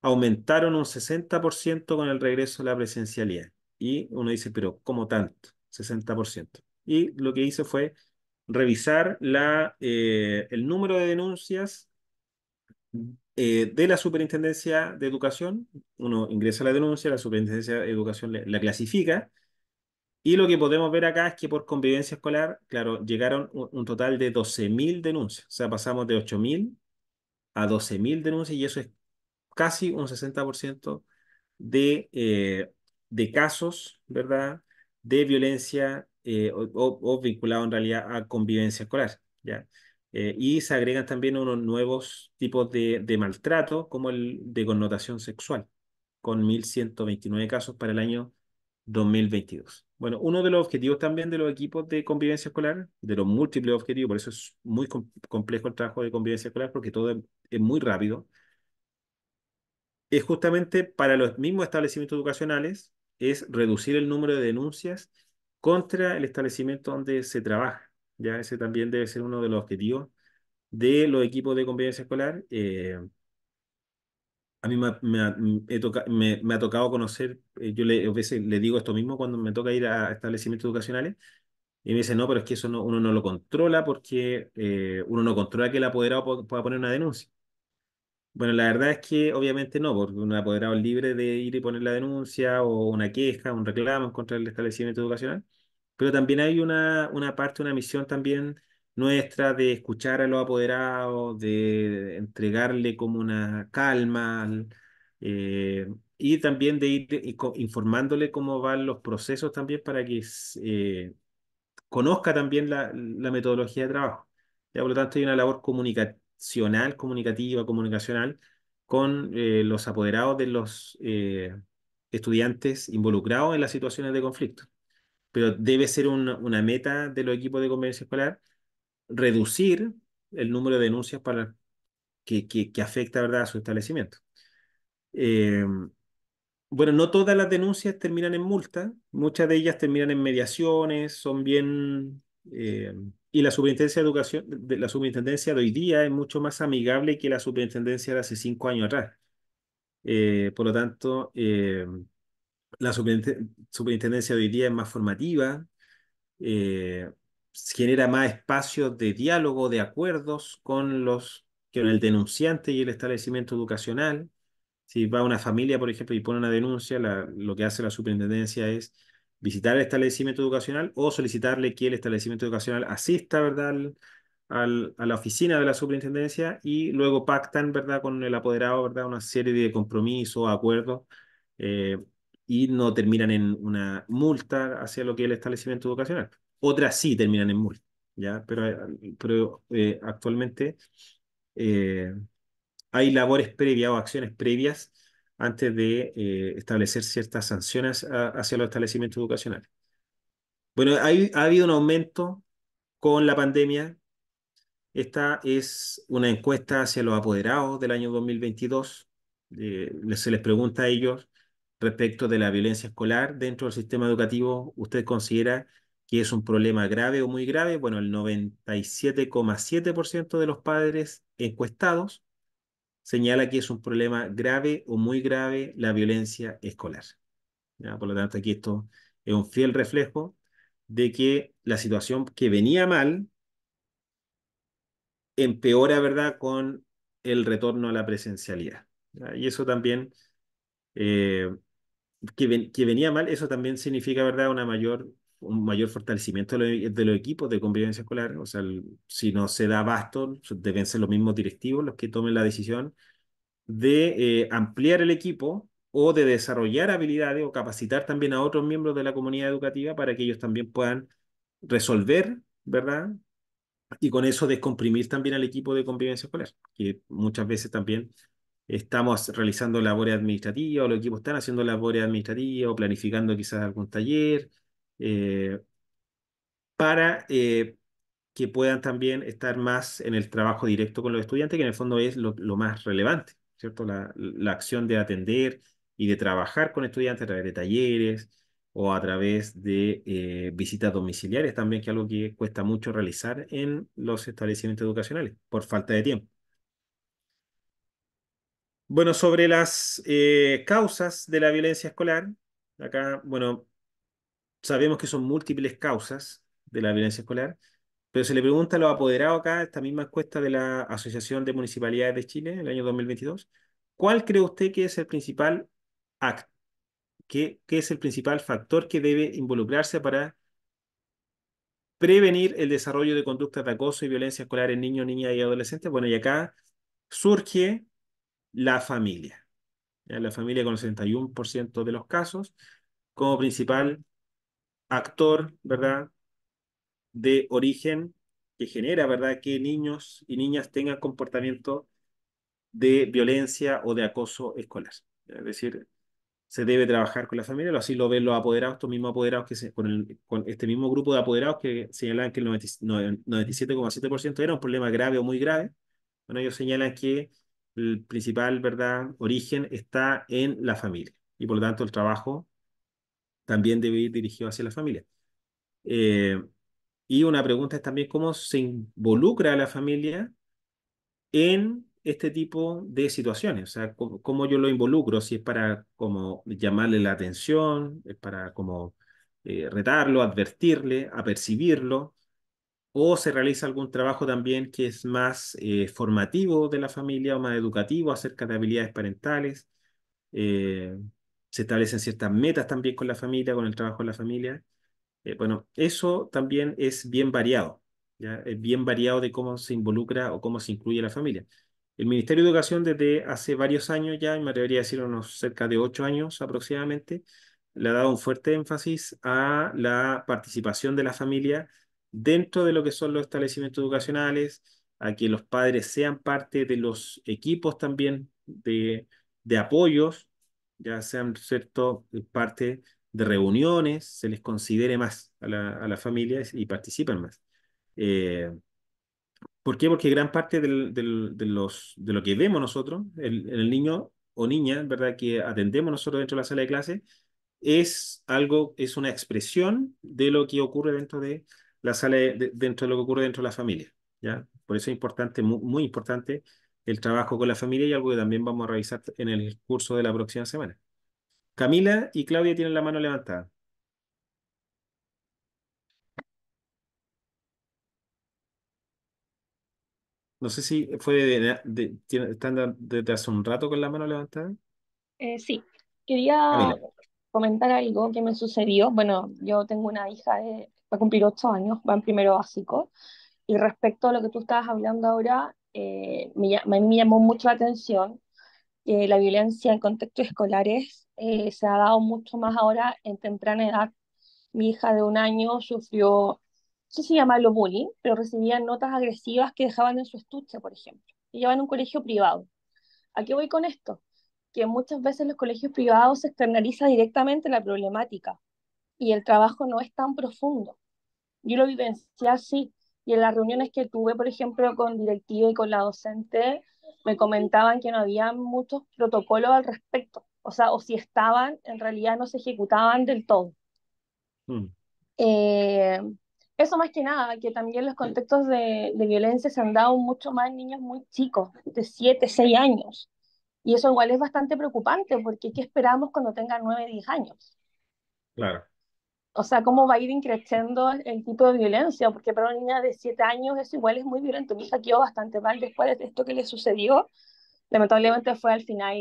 Speaker 2: aumentaron un 60% con el regreso a la presencialidad. Y uno dice, pero ¿cómo tanto? 60%. Y lo que hice fue revisar la, eh, el número de denuncias eh, de la Superintendencia de Educación. Uno ingresa la denuncia, la Superintendencia de Educación la clasifica. Y lo que podemos ver acá es que por convivencia escolar, claro, llegaron un, total de 12.000 denuncias. O sea, pasamos de 8.000 a 12.000 denuncias y eso es casi un 60% de, eh, de casos, ¿verdad? De violencia eh, o, vinculado en realidad a convivencia escolar. ¿ya? Eh, y se agregan también unos nuevos tipos de, de maltrato, como el de connotación sexual, con 1.129 casos para el año 2022. Bueno, uno de los objetivos también de los equipos de convivencia escolar, de los múltiples objetivos, por eso es muy complejo el trabajo de convivencia escolar, porque todo es, muy rápido, es justamente para los mismos establecimientos educacionales, es reducir el número de denuncias contra el establecimiento donde se trabaja. Ya ese también debe ser uno de los objetivos de los equipos de convivencia escolar. Eh, a mí me, ha tocado conocer, eh, yo le, a veces le digo esto mismo cuando me toca ir a establecimientos educacionales, y me dicen, no, pero es que eso no, uno no lo controla porque eh, uno no controla que el apoderado pueda poner una denuncia. Bueno, la verdad es que obviamente no, porque un apoderado es libre de ir y poner la denuncia o una queja, un reclamo en contra el establecimiento educacional, pero también hay una, una parte, una misión también nuestra de escuchar a los apoderados, de entregarle como una calma eh, y también de ir informándole cómo van los procesos también para que eh, conozca también la, metodología de trabajo. por lo tanto, hay una labor comunicativa comunicativa, comunicacional, con eh, los apoderados de los eh, estudiantes involucrados en las situaciones de conflicto. Pero debe ser una meta de los equipos de convivencia escolar reducir el número de denuncias para que, afecta ¿verdad? a su establecimiento. Eh, bueno, no todas las denuncias terminan en multa, muchas de ellas terminan en mediaciones, son bien y la superintendencia de educación, de, la hoy día es mucho más amigable que la superintendencia de hace cinco años atrás. Eh, por lo tanto, eh, la superintendencia de hoy día es más formativa, eh, genera más espacios de diálogo, de acuerdos con los con el denunciante y el establecimiento educacional. Si va una familia, por ejemplo, y pone una denuncia, lo que hace la superintendencia es visitar el establecimiento educacional o solicitarle que el establecimiento educacional asista, ¿verdad? Al, a la oficina de la superintendencia y luego pactan, ¿verdad? Con el apoderado, ¿verdad? Una serie de compromisos, acuerdos eh, y no terminan en una multa hacia lo que es el establecimiento educacional. Otras sí terminan en multa, ¿ya? Pero, eh, actualmente eh, hay labores previas o acciones previas antes de eh, establecer ciertas sanciones hacia los establecimientos educacionales. Bueno, ha habido un aumento con la pandemia. Esta es una encuesta hacia los apoderados del año 2022. Eh, se les pregunta a ellos respecto de la violencia escolar dentro del sistema educativo. ¿Usted considera que es un problema grave o muy grave? Bueno, el 97,7% de los padres encuestados señala que es un problema grave o muy grave la violencia escolar. ¿ya? Por lo tanto, aquí esto es un fiel reflejo de que la situación que venía mal empeora, ¿verdad?, con el retorno a la presencialidad. Y eso también, eh, que, que venía mal, eso también significa, ¿verdad?, una mayor un mayor fortalecimiento de, los equipos de convivencia escolar. O sea, si no se da abasto, deben ser los mismos directivos los que tomen la decisión de eh, ampliar el equipo o de desarrollar habilidades o capacitar también a otros miembros de la comunidad educativa para que ellos también puedan resolver, ¿verdad? Y con eso descomprimir también al equipo de convivencia escolar, que muchas veces también estamos realizando labores administrativas o los equipos están haciendo labores administrativas o planificando quizás algún taller, eh, para eh, que puedan también estar más en el trabajo directo con los estudiantes, que en el fondo es lo, más relevante, ¿cierto? La, la, acción de atender y de trabajar con estudiantes a través de talleres o a través de eh, visitas domiciliarias también, que es algo que cuesta mucho realizar en los establecimientos educacionales por falta de tiempo. Bueno, sobre las causas de la violencia escolar, acá, bueno, sabemos que son múltiples causas de la violencia escolar, pero se le pregunta a apoderado acá, esta misma encuesta de la Asociación de Municipalidades de Chile, en el año 2022, ¿cuál cree usted que es el principal acto? ¿Qué, es el principal factor que debe involucrarse para prevenir el desarrollo de conductas de acoso y violencia escolar en niños, niñas y adolescentes? Bueno, y acá surge la familia. La familia con el 61% de los casos como principal actor, ¿verdad? De origen que genera, ¿verdad? Que niños y niñas tengan comportamiento de violencia o de acoso escolar. Es decir, se debe trabajar con la familia, así lo ven los apoderados, estos mismos apoderados, que con, este mismo grupo de apoderados que señalan que el 97,7% era un problema grave o muy grave. Bueno, ellos señalan que el principal ¿verdad? origen está en la familia y por lo tanto el trabajo también debe ir dirigido hacia la familia. Eh, y una pregunta es también cómo se involucra a la familia en este tipo de situaciones, o sea, cómo, yo lo involucro, si es para como llamarle la atención, es para como eh, retarlo, advertirle, apercibirlo, o se realiza algún trabajo también que es más eh, formativo de la familia o más educativo acerca de habilidades parentales se establecen ciertas metas también con la familia, con el trabajo de la familia. Eh, bueno, eso también es bien variado, ¿ya? es bien variado de cómo se involucra o cómo se incluye la familia. El Ministerio de Educación desde hace varios años ya, me atrevería a decir unos cerca de ocho años aproximadamente, le ha dado un fuerte énfasis a la participación de la familia dentro de lo que son los establecimientos educacionales, a que los padres sean parte de los equipos también de, de apoyos ya sean, ¿cierto?, eh, parte de reuniones, se les considere más a la, a familia y participan más. Eh, ¿Por qué? Porque gran parte de, los, de lo que vemos nosotros, el, el niño o niña, ¿verdad?, que atendemos nosotros dentro de la sala de clase, es algo, es una expresión de lo que ocurre dentro de la sala, dentro de lo que ocurre dentro de la familia, ¿ya? Por eso es importante, muy, muy importante el trabajo con la familia y algo que también vamos a revisar en el curso de la próxima semana. Camila y Claudia tienen la mano levantada. No sé si fue de, están desde hace un rato con la mano levantada.
Speaker 5: Eh, sí, quería comentar algo que me sucedió. Bueno, yo tengo una hija que eh, va a cumplir ocho años, va en primero básico. Y respecto a lo que tú estabas hablando ahora, eh, me, me, llamó mucho la atención que la violencia en contextos escolares eh, se ha dado mucho más ahora en temprana edad. Mi hija de un año sufrió, no sé si llamarlo bullying, pero recibía notas agresivas que dejaban en su estuche, por ejemplo. Ella va en un colegio privado. ¿A qué voy con esto? Que muchas veces los colegios privados se externaliza directamente la problemática y el trabajo no es tan profundo. Yo lo vivencié así. Y en las reuniones que tuve, por ejemplo, con directiva y con la docente, me comentaban que no había muchos protocolos al respecto. O sea, o si estaban, en realidad no se ejecutaban del todo. Mm.
Speaker 7: Eh,
Speaker 5: eso más que nada, que también los contextos de, de, violencia se han dado mucho más en niños muy chicos, de 7, 6 años. Y eso igual es bastante preocupante, porque ¿qué esperamos cuando tengan 9, 10 años? Claro o sea, cómo va a ir increciendo el tipo de violencia, porque para una niña de siete años eso igual es muy violento. Mi hija quedó bastante mal después de esto que le sucedió. Lamentablemente fue al final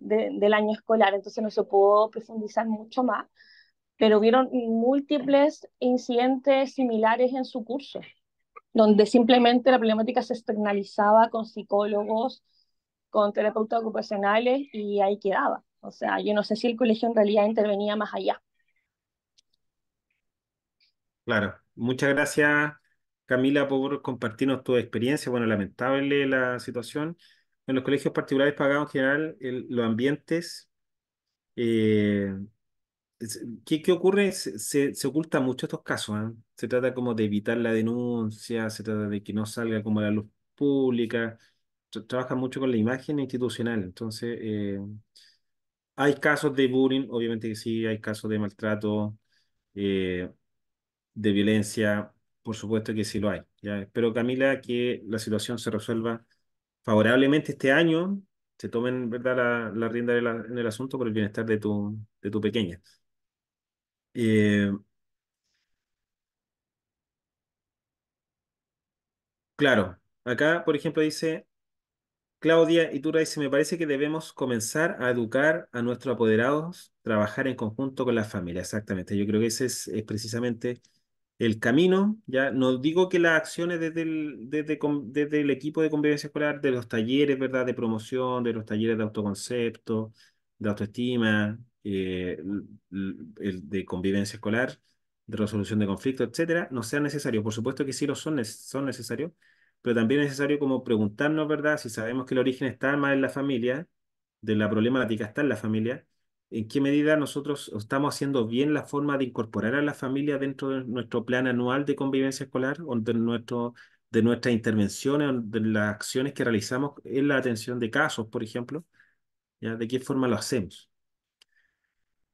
Speaker 5: del año escolar, entonces no se pudo profundizar mucho más, pero hubieron múltiples incidentes similares en su curso, donde simplemente la problemática se externalizaba con psicólogos, con terapeutas ocupacionales y ahí quedaba. O sea, yo no sé si el colegio en realidad intervenía más allá.
Speaker 2: Claro, muchas gracias Camila por compartirnos tu experiencia. Bueno, lamentable la situación. En los colegios particulares pagados en general, los ambientes, eh, ¿qué, ocurre? Se, se, oculta mucho estos casos, ¿ah? Se trata como de evitar la denuncia, se trata de que no salga como la luz pública, trabaja mucho con la imagen institucional, entonces... Eh, hay casos de bullying, obviamente que sí, hay casos de maltrato, eh, de violencia, por supuesto que sí lo hay. Espero, Camila, que la situación se resuelva favorablemente este año, se tomen ¿verdad? La, rienda en el asunto por el bienestar de tu, de tu pequeña. Eh, claro, acá, por ejemplo, dice Claudia Itura dice, me parece que debemos comenzar a educar a nuestros apoderados, trabajar en conjunto con la familia. Exactamente, yo creo que ese es precisamente el camino, ya no digo que las acciones desde el, desde, el equipo de convivencia escolar, de los talleres, ¿verdad? De promoción, de los talleres de autoconcepto, de autoestima, eh, el de convivencia escolar, de resolución de conflictos, etcétera, no sean necesarios. Por supuesto que sí lo son, son necesarios, pero también es necesario como preguntarnos, ¿verdad? Si sabemos que el origen está más en la familia, de la problemática está en la familia, en qué medida nosotros estamos haciendo bien la forma de incorporar a la familia dentro de nuestro plan anual de convivencia escolar o de, nuestro, de nuestras intervenciones, o de las acciones que realizamos en la atención de casos, por ejemplo, ¿ya? de qué forma lo hacemos.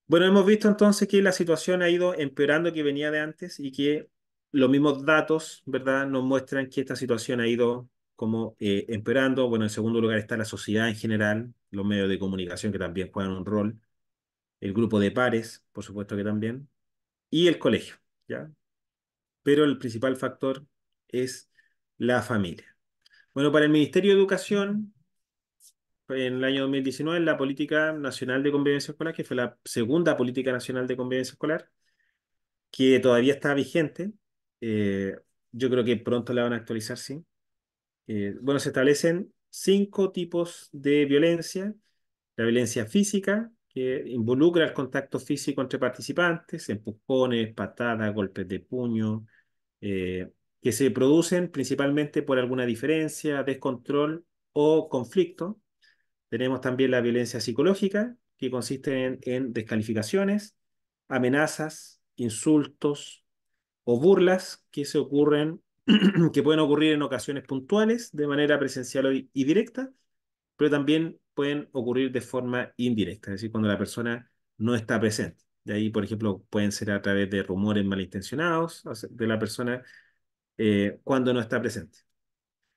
Speaker 2: Bueno, hemos visto entonces que la situación ha ido empeorando que venía de antes y que los mismos datos, ¿verdad?, nos muestran que esta situación ha ido como eh, empeorando. Bueno, en segundo lugar está la sociedad en general, los medios de comunicación que también juegan un rol el grupo de pares, por supuesto que también, y el colegio, ¿ya? Pero el principal factor es la familia. Bueno, para el Ministerio de Educación, en el año 2019, la Política Nacional de Convivencia Escolar, que fue la segunda Política Nacional de Convivencia Escolar, que todavía está vigente, eh, yo creo que pronto la van a actualizar, sí. Eh, bueno, se establecen cinco tipos de violencia, la violencia física, que involucra el contacto físico entre participantes, empujones, patadas, golpes de puño, eh, que se producen principalmente por alguna diferencia, descontrol o conflicto. Tenemos también la violencia psicológica, que consiste en, en descalificaciones, amenazas, insultos o burlas que se ocurren, que pueden ocurrir en ocasiones puntuales, de manera presencial y directa, pero también pueden ocurrir de forma indirecta, es decir, cuando la persona no está presente. De ahí, por ejemplo, pueden ser a través de rumores malintencionados de la persona eh, cuando no está presente.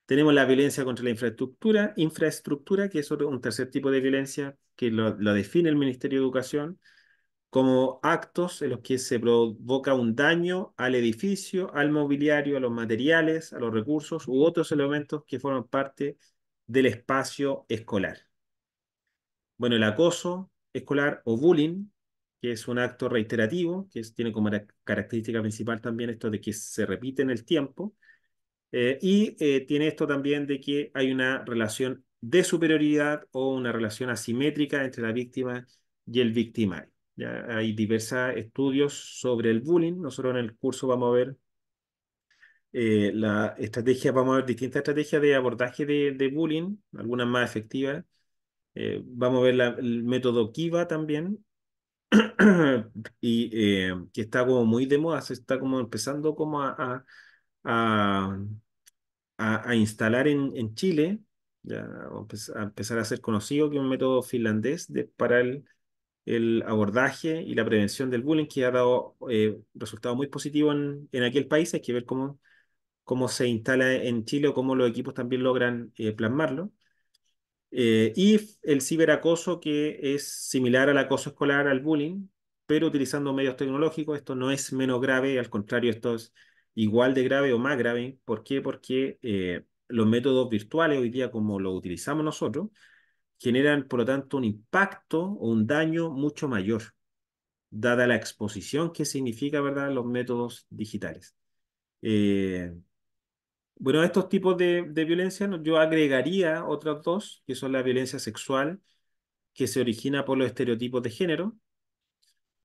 Speaker 2: Tenemos la violencia contra la infraestructura, infraestructura, que es otro, un tercer tipo de violencia que lo define el Ministerio de Educación como actos en los que se provoca un daño al edificio, al mobiliario, a los materiales, a los recursos u otros elementos que forman parte del espacio escolar. Bueno, el acoso escolar o bullying, que es un acto reiterativo, que tiene como característica principal también esto de que se repite en el tiempo, eh, y eh, tiene esto también de que hay una relación de superioridad o una relación asimétrica entre la víctima y el victimario. Ya hay diversos estudios sobre el bullying. Nosotros en el curso vamos a ver eh, la estrategia, vamos a ver distintas estrategias de abordaje de, de bullying, algunas más efectivas, eh, vamos a ver el método Kiva también, y eh, que está como muy de moda, se está como empezando como a, a, a, a instalar en, en Chile, ya, a empezar a ser conocido que es un método finlandés de, para el, el, abordaje y la prevención del bullying que ha dado eh, resultados muy positivos en, en aquel país. Hay que ver cómo, cómo se instala en Chile o cómo los equipos también logran eh, plasmarlo. Eh, y el ciberacoso, que es similar al acoso escolar, al bullying, pero utilizando medios tecnológicos, esto no es menos grave, al contrario, esto es igual de grave o más grave. ¿Por qué? Porque eh, los métodos virtuales hoy día, como los utilizamos nosotros, generan, por lo tanto, un impacto o un daño mucho mayor, dada la exposición que significa, ¿verdad?, los métodos digitales. Eh, bueno, a estos tipos de, violencia yo agregaría otras dos, que son la violencia sexual, que se origina por los estereotipos de género.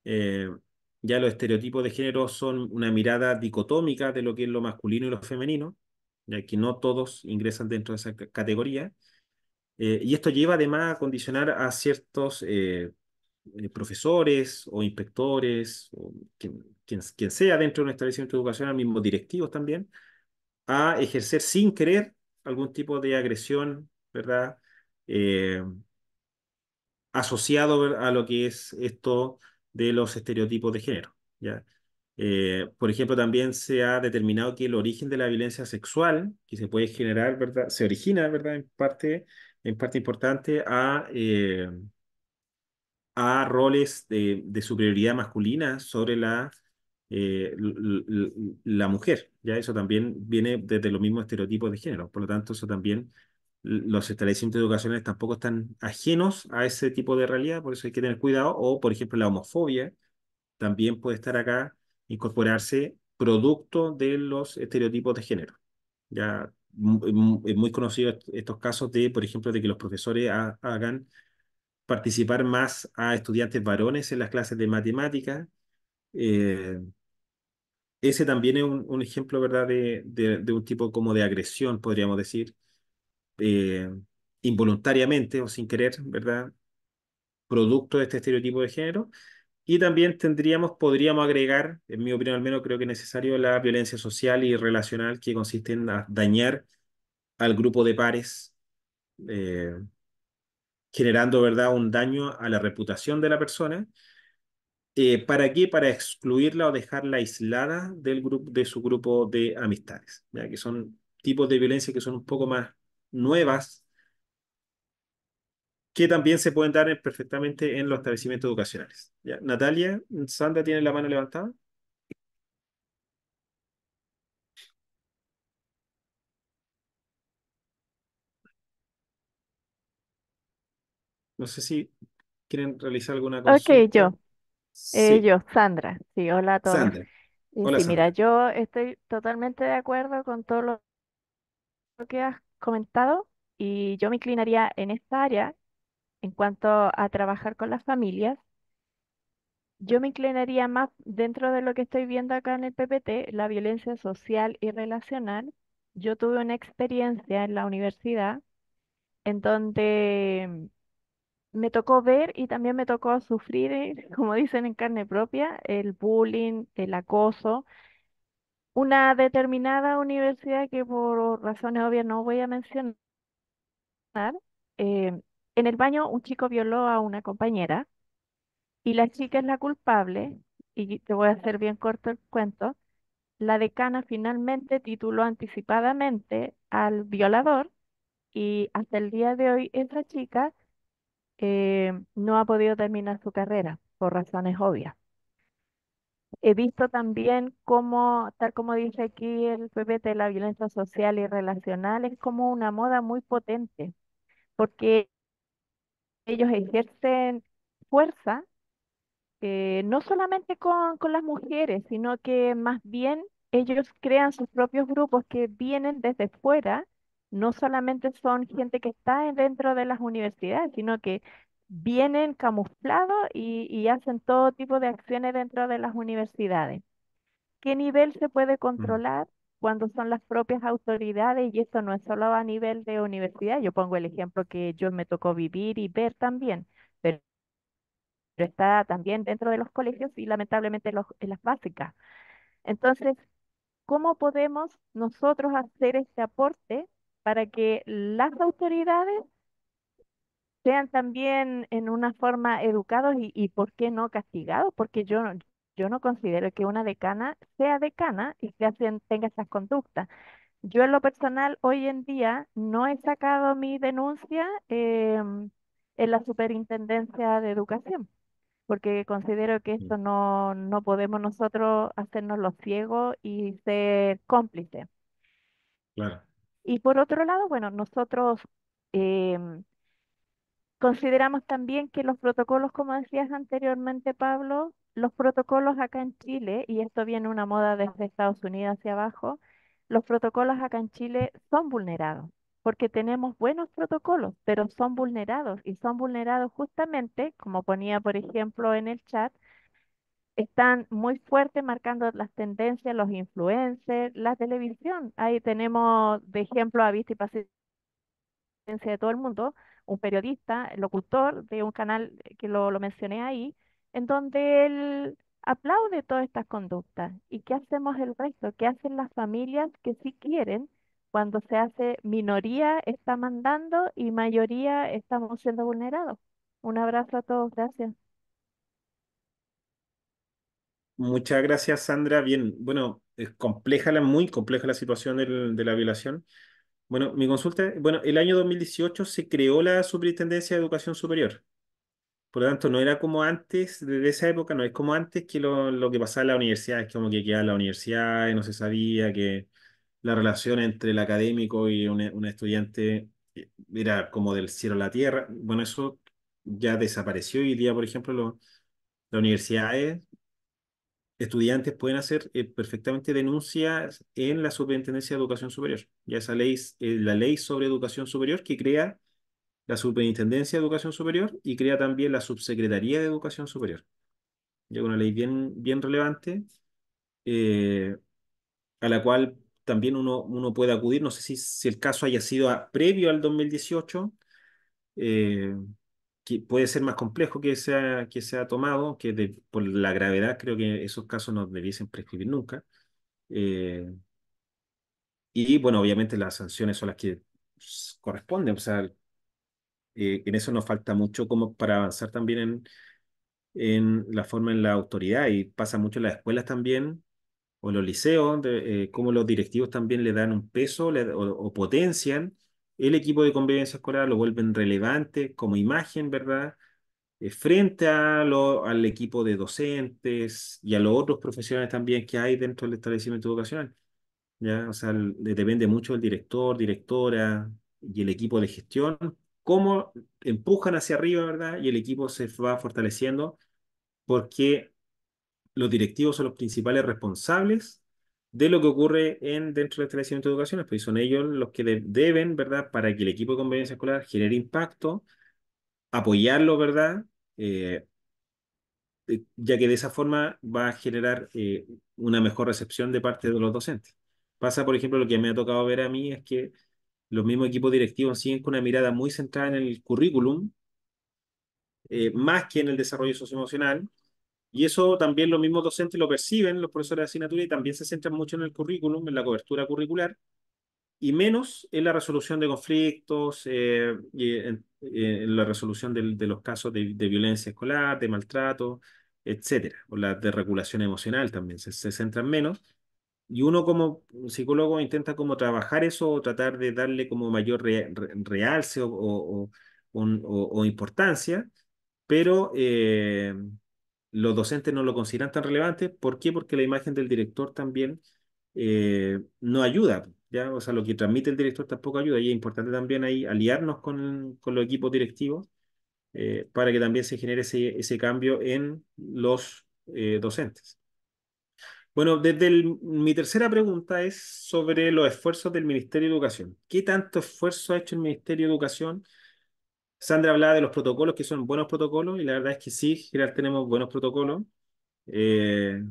Speaker 2: Eh, ya los estereotipos de género son una mirada dicotómica de lo que es lo masculino y lo femenino, ya que no todos ingresan dentro de esa categoría. Eh, y esto lleva además a condicionar a ciertos eh, profesores o inspectores, o quien, quien, sea dentro de un establecimiento de educación, a mismo directivos también, a ejercer sin querer algún tipo de agresión, ¿verdad? Eh, asociado a lo que es esto de los estereotipos de género, ¿ya? Eh, por ejemplo, también se ha determinado que el origen de la violencia sexual que se puede generar, ¿verdad? Se origina, ¿verdad? En parte, en parte importante a, eh, a roles de, de, superioridad masculina sobre la eh, la mujer. Ya eso también viene desde los mismos estereotipos de género. Por lo tanto, eso también los establecimientos educacionales tampoco están ajenos a ese tipo de realidad, por eso hay que tener cuidado. O, por ejemplo, la homofobia también puede estar acá, incorporarse producto de los estereotipos de género. Ya es muy conocido estos casos de, por ejemplo, de que los profesores hagan participar más a estudiantes varones en las clases de matemáticas. Eh, ese también es un, un ejemplo, ¿verdad?, de, de, un tipo como de agresión, podríamos decir, eh, involuntariamente o sin querer, ¿verdad?, producto de este estereotipo de género. Y también tendríamos, podríamos agregar, en mi opinión al menos creo que es necesario, la violencia social y relacional que consiste en dañar al grupo de pares, eh, generando, ¿verdad?, un daño a la reputación de la persona eh, ¿Para qué? Para excluirla o dejarla aislada del grupo, de su grupo de amistades, ¿ya? que son tipos de violencia que son un poco más nuevas, que también se pueden dar perfectamente en los establecimientos educacionales. Natalia, Sandra tiene la mano levantada. No sé si quieren realizar alguna cosa. Ok, yo. Ellos, eh, yo,
Speaker 8: Sandra. Sí, hola a todos. Sandra. sí, mira, yo estoy totalmente de acuerdo con todo lo que has comentado y yo me inclinaría en esta área en cuanto a trabajar con las familias. Yo me inclinaría más dentro de lo que estoy viendo acá en el PPT, la violencia social y relacional. Yo tuve una experiencia en la universidad en donde me tocó ver y también me tocó sufrir, eh, como dicen en carne propia, el bullying, el acoso. Una determinada universidad que por razones obvias no voy a mencionar, em, en el baño un chico violó a una compañera y la chica es la culpable, y te voy a hacer bien corto el cuento, la decana finalmente tituló anticipadamente al violador y hasta el día de hoy esa chica eh, no ha podido terminar su carrera por razones obvias. He visto también cómo, tal como dice aquí el de la violencia social y relacional es como una moda muy potente, porque ellos ejercen fuerza eh, no solamente con, con, las mujeres, sino que más bien ellos crean sus propios grupos que vienen desde fuera no solamente son gente que está dentro de las universidades, sino que vienen camuflados y, hacen todo tipo de acciones dentro de las universidades. ¿Qué nivel se puede controlar cuando son las propias autoridades? Y esto no es solo a nivel de universidad, yo pongo el ejemplo que yo me tocó vivir y ver también, pero está también dentro de los colegios y lamentablemente en las básicas. Entonces, ¿cómo podemos nosotros hacer ese aporte para que las autoridades sean también en una forma educados y, por qué no castigados, porque yo, yo no considero que una decana sea decana y tenga esas conductas. Yo en lo personal hoy en día no he sacado mi denuncia em, en la Superintendencia de Educación, porque considero que mm. esto no, no podemos nosotros hacernos los ciegos y ser cómplices. Claro. Y por otro lado, bueno, nosotros em, consideramos también que los protocolos, como decías anteriormente, Pablo, los protocolos acá en Chile, y esto viene una moda desde Estados Unidos hacia abajo, los protocolos acá en Chile son vulnerados, porque tenemos buenos protocolos, pero son vulnerados y son vulnerados justamente, como ponía por ejemplo en el chat, están muy fuertes marcando las tendencias, los influencers, la televisión. Ahí tenemos de ejemplo a Vista y Paciencia de todo el mundo, un periodista, locutor de un canal eh, que lo, lo mencioné ahí, en donde él aplaude todas estas conductas. ¿Y qué hacemos el resto? ¿Qué hacen las familias que sí quieren cuando se hace minoría está mandando y mayoría estamos siendo vulnerados? Un abrazo a todos, gracias.
Speaker 2: Muchas gracias, Sandra. Bien, bueno, es compleja la, muy compleja la situación de la violación. Bueno, mi consulta, bueno, el año 2018 se creó la Superintendencia de Educación Superior. Por lo tanto, no era como antes, desde esa época, no es como antes que lo, lo que pasaba en la universidad, es como que quedaba la universidad no se sabía que la relación entre el académico y un, estudiante era como del cielo a la tierra. Bueno, eso ya desapareció y hoy día, por ejemplo, la universidad es, estudiantes pueden hacer eh, perfectamente denuncias en la Superintendencia de Educación Superior. Ya esa ley, eh, la ley sobre educación superior que crea la Superintendencia de Educación Superior y crea también la Subsecretaría de Educación Superior. Ya una ley bien, bien relevante eh, a la cual también uno, puede acudir. No sé si, el caso haya sido previo al 2018 puede ser más complejo que sea, que sea tomado, que por la gravedad creo que esos casos no debiesen prescribir nunca. Eh, y bueno, obviamente las sanciones son las que corresponden, o sea, eh, en eso nos falta mucho como para avanzar también en, en la forma en la autoridad y pasa mucho en las escuelas también o los liceos, eh, como los directivos también le dan un peso o potencian el equipo de convivencia escolar lo vuelven relevante como imagen, ¿verdad? Eh, frente a lo, al equipo de docentes y a los otros profesionales también que hay dentro del establecimiento educacional. ¿ya? O sea, depende mucho del director, directora y el equipo de gestión, cómo empujan hacia arriba, ¿verdad? Y el equipo se va fortaleciendo porque los directivos son los principales responsables de lo que ocurre en, dentro del establecimiento de educación, pues son ellos los que deben, ¿verdad?, para que el equipo de conveniencia escolar genere impacto, apoyarlo, ¿verdad?, eh, eh, ya que de esa forma va a generar eh, una mejor recepción de parte de los docentes. Pasa, por ejemplo, lo que me ha tocado ver a mí es que los mismos equipos directivos siguen con una mirada muy centrada en el currículum, más que en el desarrollo socioemocional, y eso también los mismos docentes lo perciben, los profesores de asignatura, y también se centran mucho en el currículum, en la cobertura curricular, y menos en la resolución de conflictos, eh, eh, en, la resolución de, los casos de, violencia escolar, de maltrato, etcétera, o la de regulación emocional también, se, se centran menos. Y uno como psicólogo intenta como trabajar eso o tratar de darle como mayor realce o, o, importancia, pero... Eh, los docentes no lo consideran tan relevante. ¿Por qué? Porque la imagen del director también eh, no ayuda. ¿ya? O sea, lo que transmite el director tampoco ayuda. Y es importante también ahí aliarnos con, los equipos directivos eh, para que también se genere ese, ese cambio en los eh, docentes. Bueno, desde mi tercera pregunta es sobre los esfuerzos del Ministerio de Educación. ¿Qué tanto esfuerzo ha hecho el Ministerio de Educación? Sandra hablaba de los protocolos, que son buenos protocolos, y la verdad es que sí, general tenemos buenos protocolos. Eh,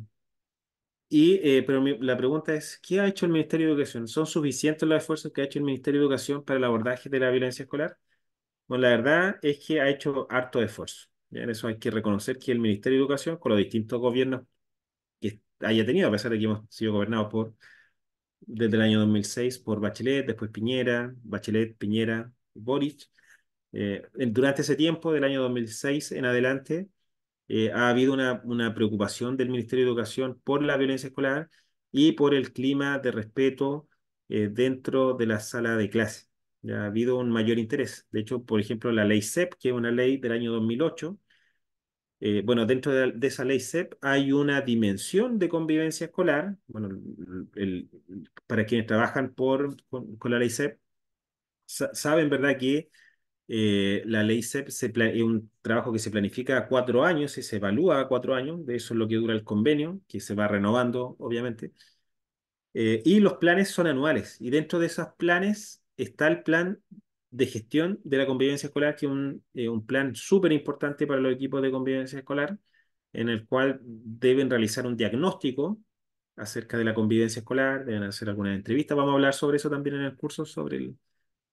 Speaker 2: y, eh, pero la pregunta es, ¿qué ha hecho el Ministerio de Educación? ¿Son suficientes los esfuerzos que ha hecho el Ministerio de Educación para el abordaje de la violencia escolar? Bueno, la verdad es que ha hecho harto esfuerzo. En eso hay que reconocer que el Ministerio de Educación, con los distintos gobiernos que haya tenido, a pesar de que hemos sido gobernados por, desde el año 2006 por Bachelet, después Piñera, Bachelet, Piñera, Boric, eh, durante ese tiempo, del año 2006 en adelante, eh, ha habido una, una, preocupación del Ministerio de Educación por la violencia escolar y por el clima de respeto eh, dentro de la sala de clase. Ya ha habido un mayor interés. De hecho, por ejemplo, la ley CEP, que es una ley del año 2008, bueno, dentro de, esa ley CEP hay una dimensión de convivencia escolar. Bueno, para quienes trabajan por, con, la ley CEP, saben, ¿verdad?, que eh, la ley CEP es un trabajo que se planifica a cuatro años y se evalúa a cuatro años, de eso es lo que dura el convenio, que se va renovando, obviamente. Eh, y los planes son anuales, y dentro de esos planes está el plan de gestión de la convivencia escolar, que es eh, un, plan súper importante para los equipos de convivencia escolar, en el cual deben realizar un diagnóstico acerca de la convivencia escolar, deben hacer algunas entrevistas, vamos a hablar sobre eso también en el curso, sobre el,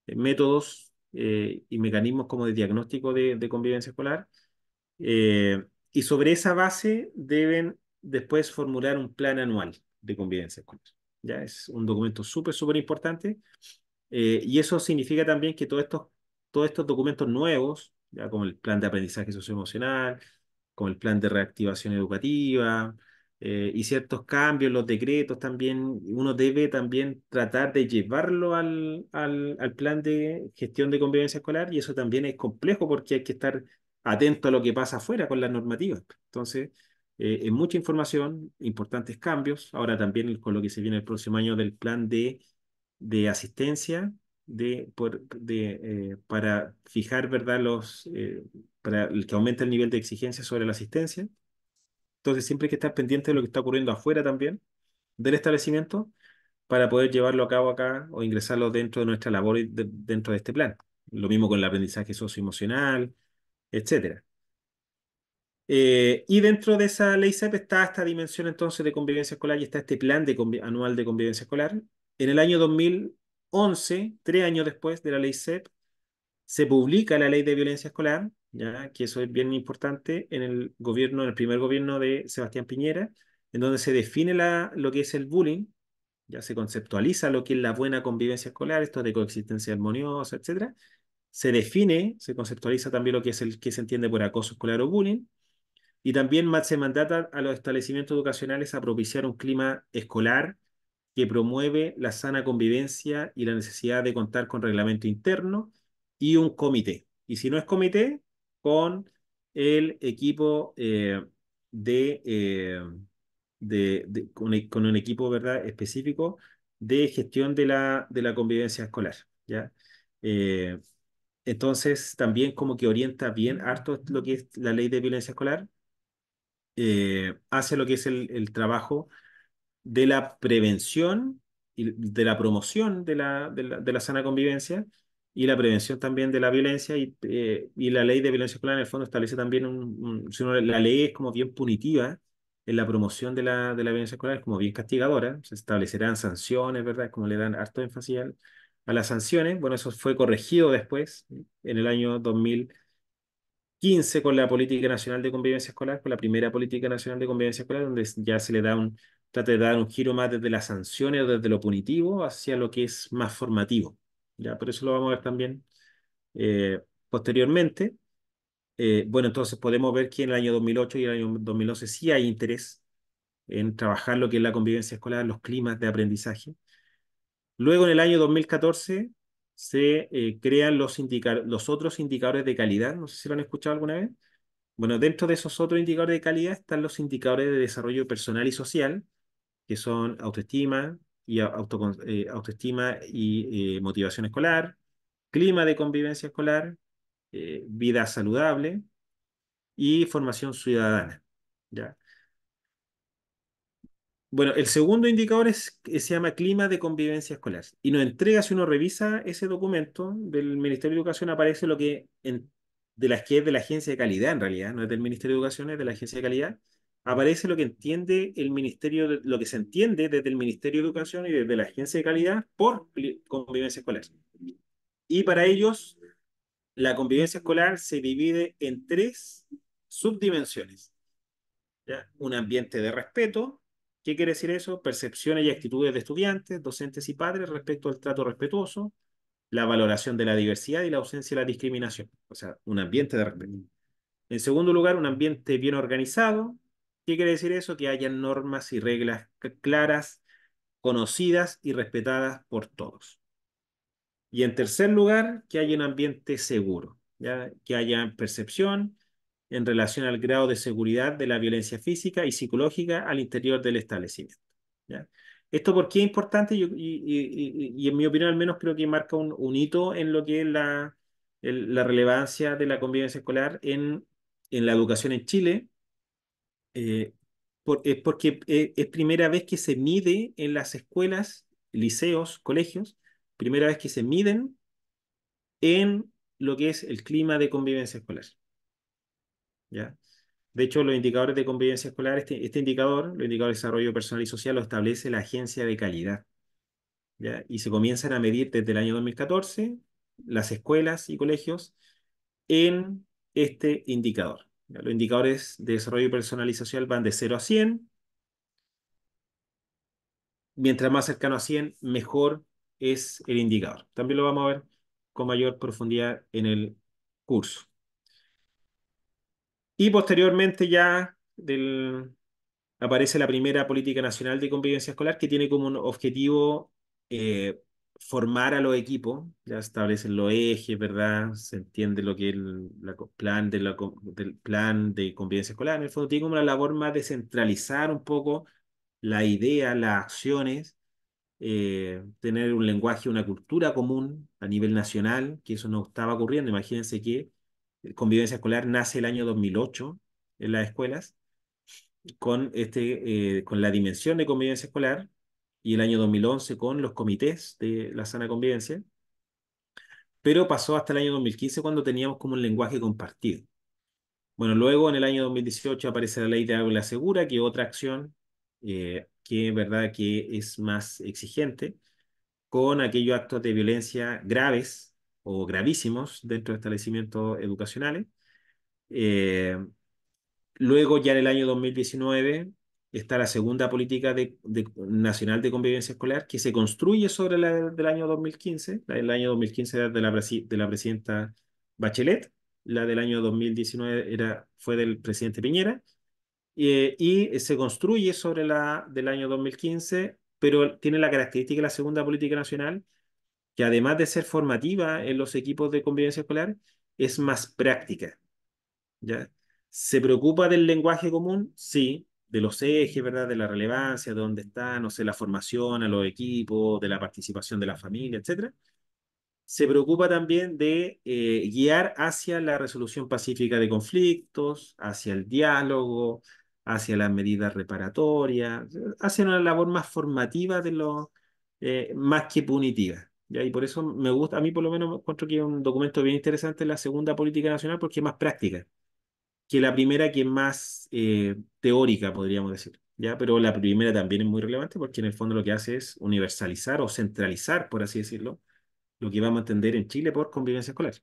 Speaker 2: métodos eh, y mecanismos como de diagnóstico de, convivencia escolar. Eh, y sobre esa base deben después formular un plan anual de convivencia escolar. Ya es un documento súper, súper importante. Eh, y eso significa también que todos estos, todos estos documentos nuevos, ya como el plan de aprendizaje socioemocional, como el plan de reactivación educativa, eh, y ciertos cambios, los decretos también, uno debe también tratar de llevarlo al, al, al, plan de gestión de convivencia escolar y eso también es complejo porque hay que estar atento a lo que pasa afuera con las normativas. Entonces, eh, es mucha información, importantes cambios, ahora también con lo que se viene el próximo año del plan de, de asistencia. De, por, de, eh, para fijar ¿verdad? Los, para el que aumente el nivel de exigencia sobre la asistencia, entonces siempre hay que estar pendiente de lo que está ocurriendo afuera también del establecimiento para poder llevarlo a cabo acá o ingresarlo dentro de nuestra labor y dentro de este plan. Lo mismo con el aprendizaje socioemocional, etc. Eh, y dentro de esa ley SEP está esta dimensión entonces de convivencia escolar y está este plan anual de convivencia escolar. En el año 2011, tres años después de la ley SEP, se publica la ley de violencia escolar que eso es bien importante, en el gobierno, en el primer gobierno de Sebastián Piñera, en donde se define la, lo que es el bullying, ya se conceptualiza lo que es la buena convivencia escolar, esto de coexistencia armoniosa, etc. Se define, se conceptualiza también lo que es el que se entiende por acoso escolar o bullying, y también se mandata a los establecimientos educacionales a propiciar un clima escolar que promueve la sana convivencia y la necesidad de contar con reglamento interno y un comité. Y si no es comité, con el equipo eh, de, eh, e, con, un equipo ¿verdad? específico de gestión de la, de la convivencia escolar. ¿ya? Eh, entonces, también como que orienta bien harto lo que es la ley de violencia escolar, hace lo que es el, trabajo de la prevención y de la promoción de la, de la sana convivencia, y la prevención también de la violencia y, eh, y la ley de violencia escolar en el fondo establece también un, si uno, la ley es como bien punitiva en la promoción de la, de la violencia escolar como bien castigadora, se establecerán sanciones, ¿verdad? Como le dan harto énfasis a las sanciones, bueno, eso fue corregido después, en el año 2015 con la Política Nacional de Convivencia Escolar, con la primera Política Nacional de Convivencia Escolar, donde ya se le da un, trata de dar un giro más desde las sanciones, desde lo punitivo, hacia lo que es más formativo ya, eso lo vamos a ver también eh, posteriormente. Eh, bueno, entonces podemos ver que en el año 2008 y el año 2011 sí hay interés en trabajar lo que es la convivencia escolar, los climas de aprendizaje. Luego, en el año 2014, se eh, crean los, los otros indicadores de calidad, no sé si lo han escuchado alguna vez. Bueno, dentro de esos otros indicadores de calidad están los indicadores de desarrollo personal y social, que son autoestima, y eh, autoestima y eh, motivación escolar, clima de convivencia escolar, eh, vida saludable y formación ciudadana. ¿ya? Bueno, el segundo indicador es, se llama clima de convivencia escolar y nos entrega, si uno revisa ese documento del Ministerio de Educación, aparece lo que en, de las que es de la Agencia de Calidad, en realidad, no es del Ministerio de Educación, es de la Agencia de Calidad, aparece lo que entiende el Ministerio, de, lo que se entiende desde el Ministerio de Educación y desde la Agencia de Calidad por convivencia escolar. Y para ellos, la convivencia escolar se divide en tres subdimensiones. Un ambiente de respeto, ¿qué quiere decir eso? Percepciones y actitudes de estudiantes, docentes y padres respecto al trato respetuoso, la valoración de la diversidad y la ausencia de la discriminación. O sea, un ambiente de respeto. En segundo lugar, un ambiente bien organizado, ¿Qué quiere decir eso? Que haya normas y reglas claras, conocidas y respetadas por todos. Y en tercer lugar, que haya un ambiente seguro, que haya percepción en relación al grado de seguridad de la violencia física y psicológica al interior del establecimiento. Esto, Esto qué es importante y, en mi opinión al menos creo que marca un, hito en lo que es la, relevancia de la convivencia escolar en la educación en Chile, eh, porque eh, es primera vez que se mide en las escuelas, liceos, colegios, primera vez que se miden en lo que es el clima de convivencia escolar. ¿Ya? De hecho, los indicadores de convivencia escolar, este, este indicador, los indicadores de desarrollo personal y social, lo establece la agencia de calidad. Y se comienzan a medir desde el año 2014 las escuelas y colegios en este indicador. Los indicadores de desarrollo y personalización van de 0 a 100. Mientras más cercano a 100, mejor es el indicador. También lo vamos a ver con mayor profundidad en el curso. Y posteriormente ya aparece la primera política nacional de convivencia escolar que tiene como objetivo eh, formar a los equipos, ya establecen los ejes, ¿verdad? Se entiende lo que es el plan, de del plan de convivencia escolar. En el fondo tiene como una labor más de centralizar un poco la idea, las acciones, eh, tener un lenguaje, una cultura común a nivel nacional, que eso no estaba ocurriendo. Imagínense que eh, convivencia escolar nace el año 2008 en las escuelas, con, este, eh, con la dimensión de convivencia escolar, y el año 2011 con los comités de la sana convivencia, pero pasó hasta el año 2015 cuando teníamos como un lenguaje compartido. Bueno, luego en el año 2018 aparece la ley de aula segura, que otra acción eh, que verdad que es más exigente con aquellos actos de violencia graves o gravísimos dentro de establecimientos educacionales. Eh, luego ya en el año 2019 está la segunda política nacional de convivencia escolar que se construye sobre la del año 2015, el año 2015 de la, de la presidenta Bachelet, la del año 2019 era, fue del presidente Piñera, eh, y se construye sobre la del año 2015, pero tiene la característica de la segunda política nacional, que además de ser formativa en los equipos de convivencia escolar, es más práctica. ¿ya? ¿Se preocupa del lenguaje común? Sí de los ejes, ¿verdad? De la relevancia, de dónde está, no sé, la formación a los equipos, de la participación de la familia, etc. Se preocupa también de eh, guiar hacia la resolución pacífica de conflictos, hacia el diálogo, hacia las medidas reparatorias, hacia una labor más formativa de los, eh, más que punitiva. Y por eso me gusta, a mí por lo menos encuentro que es un documento bien interesante la segunda política nacional porque es más práctica que la primera que es más eh, teórica, podríamos decir. ¿ya? Pero la primera también es muy relevante porque en el fondo lo que hace es universalizar o centralizar, por así decirlo, lo que vamos a entender en Chile por convivencia escolar.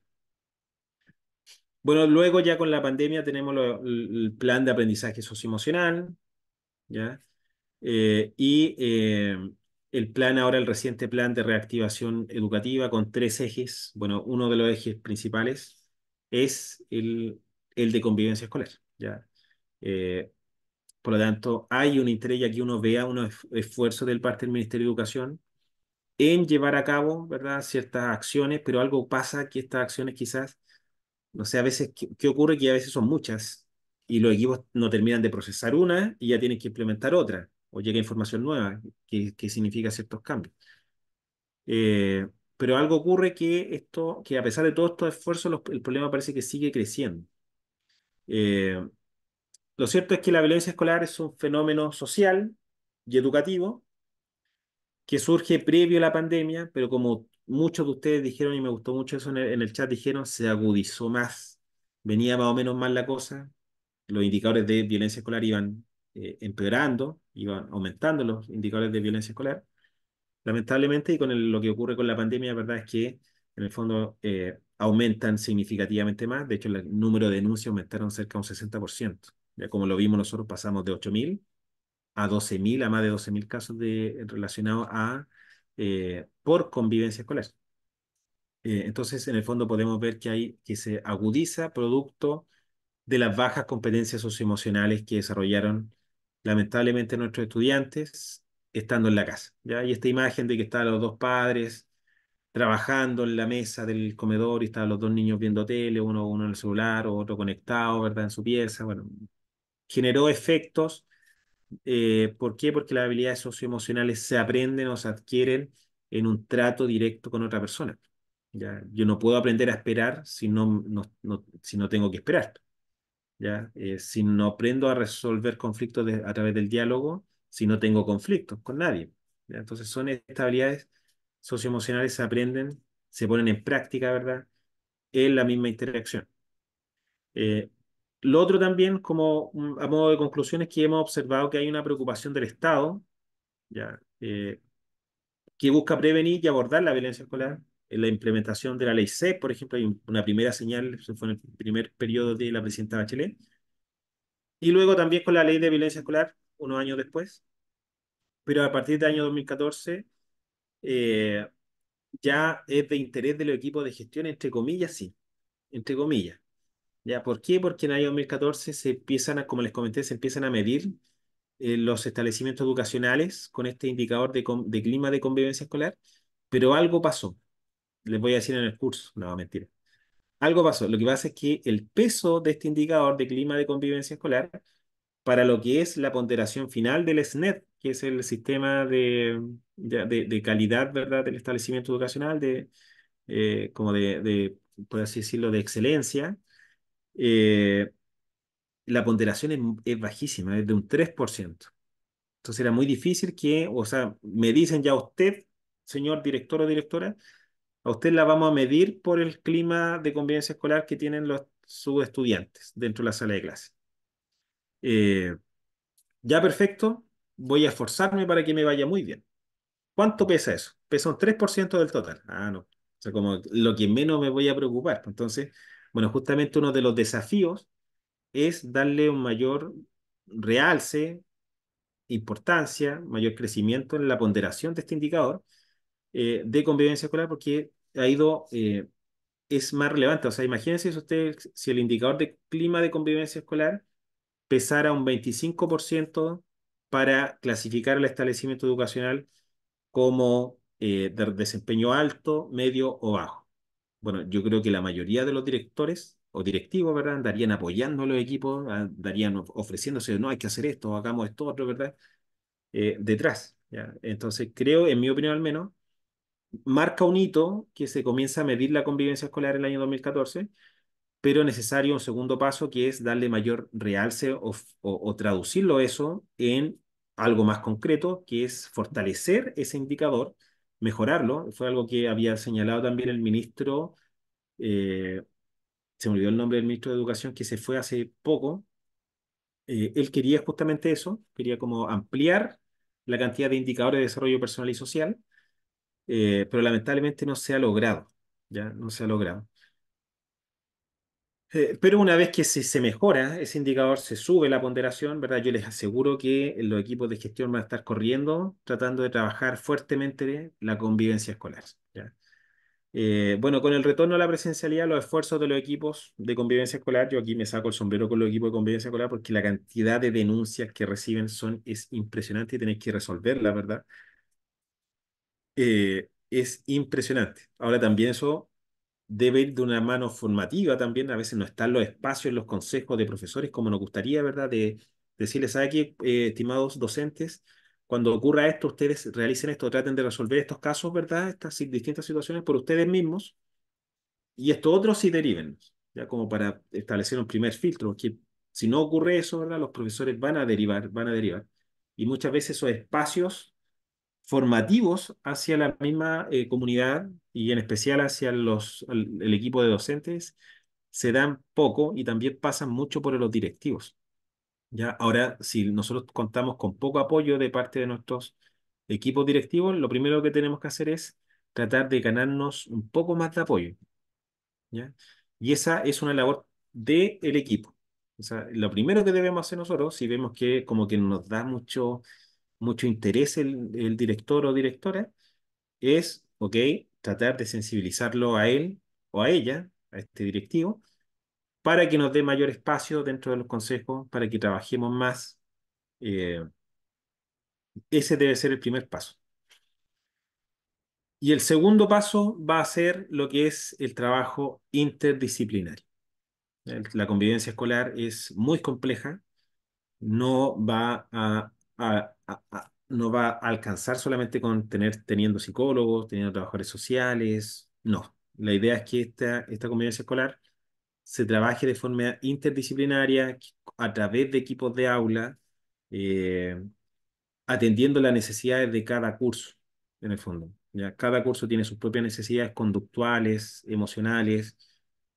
Speaker 2: Bueno, luego ya con la pandemia tenemos el plan de aprendizaje socioemocional, ¿ya? Eh, y eh, el plan ahora, el reciente plan de reactivación educativa con tres ejes. Bueno, uno de los ejes principales es el el de convivencia escolar. ¿ya? Eh, por lo tanto, hay un interés, ya aquí uno vea unos esfuerzos del parte del Ministerio de Educación en llevar a cabo ¿verdad? ciertas acciones, pero algo pasa que estas acciones quizás, no sé, a veces, ¿qué, ocurre? Que a veces son muchas y los equipos no terminan de procesar una y ya tienen que implementar otra, o llega información nueva que, que significa ciertos cambios. Eh, pero algo ocurre que esto, que a pesar de todos estos esfuerzos, el problema parece que sigue creciendo. Eh, lo cierto es que la violencia escolar es un fenómeno social y educativo que surge previo a la pandemia, pero como muchos de ustedes dijeron, y me gustó mucho eso en el, chat, dijeron, se agudizó más, venía más o menos mal la cosa, los indicadores de violencia escolar iban eh, empeorando, iban aumentando los indicadores de violencia escolar, lamentablemente, y con lo que ocurre con la pandemia, la verdad es que en el fondo eh, aumentan significativamente más. De hecho, el número de denuncias aumentaron cerca de un 60%. Ya como lo vimos nosotros, pasamos de 8.000 a 12.000, a más de 12.000 casos de, relacionados a eh, por convivencia escolar. Eh, entonces, en el fondo podemos ver que, hay, que se agudiza producto de las bajas competencias socioemocionales que desarrollaron lamentablemente nuestros estudiantes estando en la casa. ¿ya? Y esta imagen de que están los dos padres trabajando en la mesa del comedor y estaban los dos niños viendo tele, uno, uno en el celular, otro conectado, ¿verdad? En su pieza. Bueno, generó efectos. Eh, ¿Por qué? Porque las habilidades socioemocionales se aprenden o se adquieren en un trato directo con otra persona. ¿ya? Yo no puedo aprender a esperar si no, no, si no tengo que esperar. ¿ya? Eh, si no aprendo a resolver conflictos a través del diálogo, si no tengo conflictos con nadie. Entonces son estas habilidades socioemocionales se aprenden, se ponen en práctica, ¿verdad? En la misma interacción. Eh, lo otro también, como a modo de conclusión, es que hemos observado que hay una preocupación del Estado, ya, eh, que busca prevenir y abordar la violencia escolar. En la implementación de la ley C, por ejemplo, hay una primera señal, fue en el primer periodo de la presidenta Bachelet. Y luego también con la ley de violencia escolar, unos años después. Pero a partir del año 2014 eh, ya es de interés de los equipos de gestión, entre comillas, sí, entre comillas. ¿Ya? ¿Por qué? Porque en el año 2014 se empiezan a, como les comenté, se empiezan a medir eh, los establecimientos educacionales con este indicador de, clima de convivencia escolar, pero algo pasó. Les voy a decir en el curso, no, va mentira. Algo pasó. Lo que pasa es que el peso de este indicador de clima de convivencia escolar para lo que es la ponderación final del SNET, que es el sistema de de, calidad, ¿verdad?, del establecimiento educacional, de, eh, como de, de, por así decirlo, de excelencia, eh, la ponderación es, bajísima, es de un 3%. Entonces era muy difícil que, o sea, me dicen ya usted, señor director o directora, a usted la vamos a medir por el clima de convivencia escolar que tienen los, sus estudiantes dentro de la sala de clase. Eh, ya perfecto, voy a esforzarme para que me vaya muy bien. ¿Cuánto pesa eso? Pesa un 3% del total. Ah, no. O sea, como lo que menos me voy a preocupar. Entonces, bueno, justamente uno de los desafíos es darle un mayor realce, importancia, mayor crecimiento en la ponderación de este indicador eh, de convivencia escolar porque ha ido, eh, es más relevante. O sea, imagínense ustedes, si el indicador de clima de convivencia escolar pesara un 25% para clasificar el establecimiento educacional como eh, desempeño alto, medio o bajo. Bueno, yo creo que la mayoría de los directores o directivos, ¿verdad? Andarían apoyando a los equipos, andarían ofreciéndose, no, hay que hacer esto, hagamos esto, otro, ¿verdad? Eh, detrás. Entonces, creo, en mi opinión al menos, marca un hito que se comienza a medir la convivencia escolar en el año 2014, pero necesario un segundo paso que es darle mayor realce o traducirlo eso en algo más concreto, que es fortalecer ese indicador, mejorarlo. Fue algo que había señalado también el ministro, eh, se me olvidó el nombre del ministro de Educación, que se fue hace poco. Eh, él quería justamente eso, quería como ampliar la cantidad de indicadores de desarrollo personal y social, eh, pero lamentablemente no se ha logrado, ya no se ha logrado. Eh, pero una vez que se, se, mejora ese indicador, se sube la ponderación, ¿verdad? Yo les aseguro que los equipos de gestión van a estar corriendo, tratando de trabajar fuertemente la convivencia escolar. Eh, bueno, con el retorno a la presencialidad, los esfuerzos de los equipos de convivencia escolar, yo aquí me saco el sombrero con los equipos de convivencia escolar porque la cantidad de denuncias que reciben son, es impresionante y tenéis que resolverla, ¿verdad? Eh, es impresionante. Ahora también eso debe ir de una mano formativa también. A veces no están los espacios, los consejos de profesores como nos gustaría, ¿verdad? De, decirles, aquí, eh, estimados docentes? Cuando ocurra esto, ustedes realicen esto, traten de resolver estos casos, ¿verdad? Estas distintas situaciones por ustedes mismos. Y estos otros sí deriven, ya como para establecer un primer filtro, que si no ocurre eso, ¿verdad? Los profesores van a derivar, van a derivar. Y muchas veces esos espacios formativos hacia la misma eh, comunidad y en especial hacia los, el, equipo de docentes se dan poco y también pasan mucho por los directivos. ¿ya? Ahora, si nosotros contamos con poco apoyo de parte de nuestros equipos directivos, lo primero que tenemos que hacer es tratar de ganarnos un poco más de apoyo. ¿ya? Y esa es una labor del equipo. O sea, lo primero que debemos hacer nosotros, si vemos que como que nos da mucho mucho interés el, el director o directora, es, ok, tratar de sensibilizarlo a él o a ella, a este directivo, para que nos dé mayor espacio dentro de los consejos, para que trabajemos más. Eh, ese debe ser el primer paso. Y el segundo paso va a ser lo que es el trabajo interdisciplinario. La convivencia escolar es muy compleja, no va a no va a alcanzar solamente con tener, teniendo psicólogos, teniendo trabajadores sociales, no. La idea es que esta, esta escolar se trabaje de forma interdisciplinaria a través de equipos de aula, eh, atendiendo las necesidades de cada curso, en el fondo. ¿ya? Cada curso tiene sus propias necesidades conductuales, emocionales,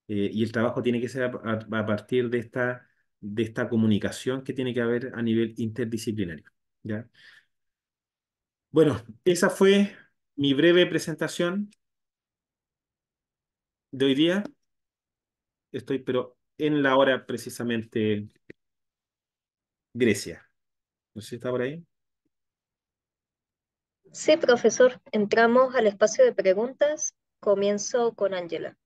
Speaker 2: eh, y el trabajo tiene que ser a, a partir de esta, de esta comunicación que tiene que haber a nivel interdisciplinario. ¿Ya? Bueno, esa fue mi breve presentación de hoy día. Estoy, pero en la hora precisamente Grecia. No sé si está por ahí.
Speaker 1: Sí, profesor. Entramos al espacio de preguntas. Comienzo con Ángela.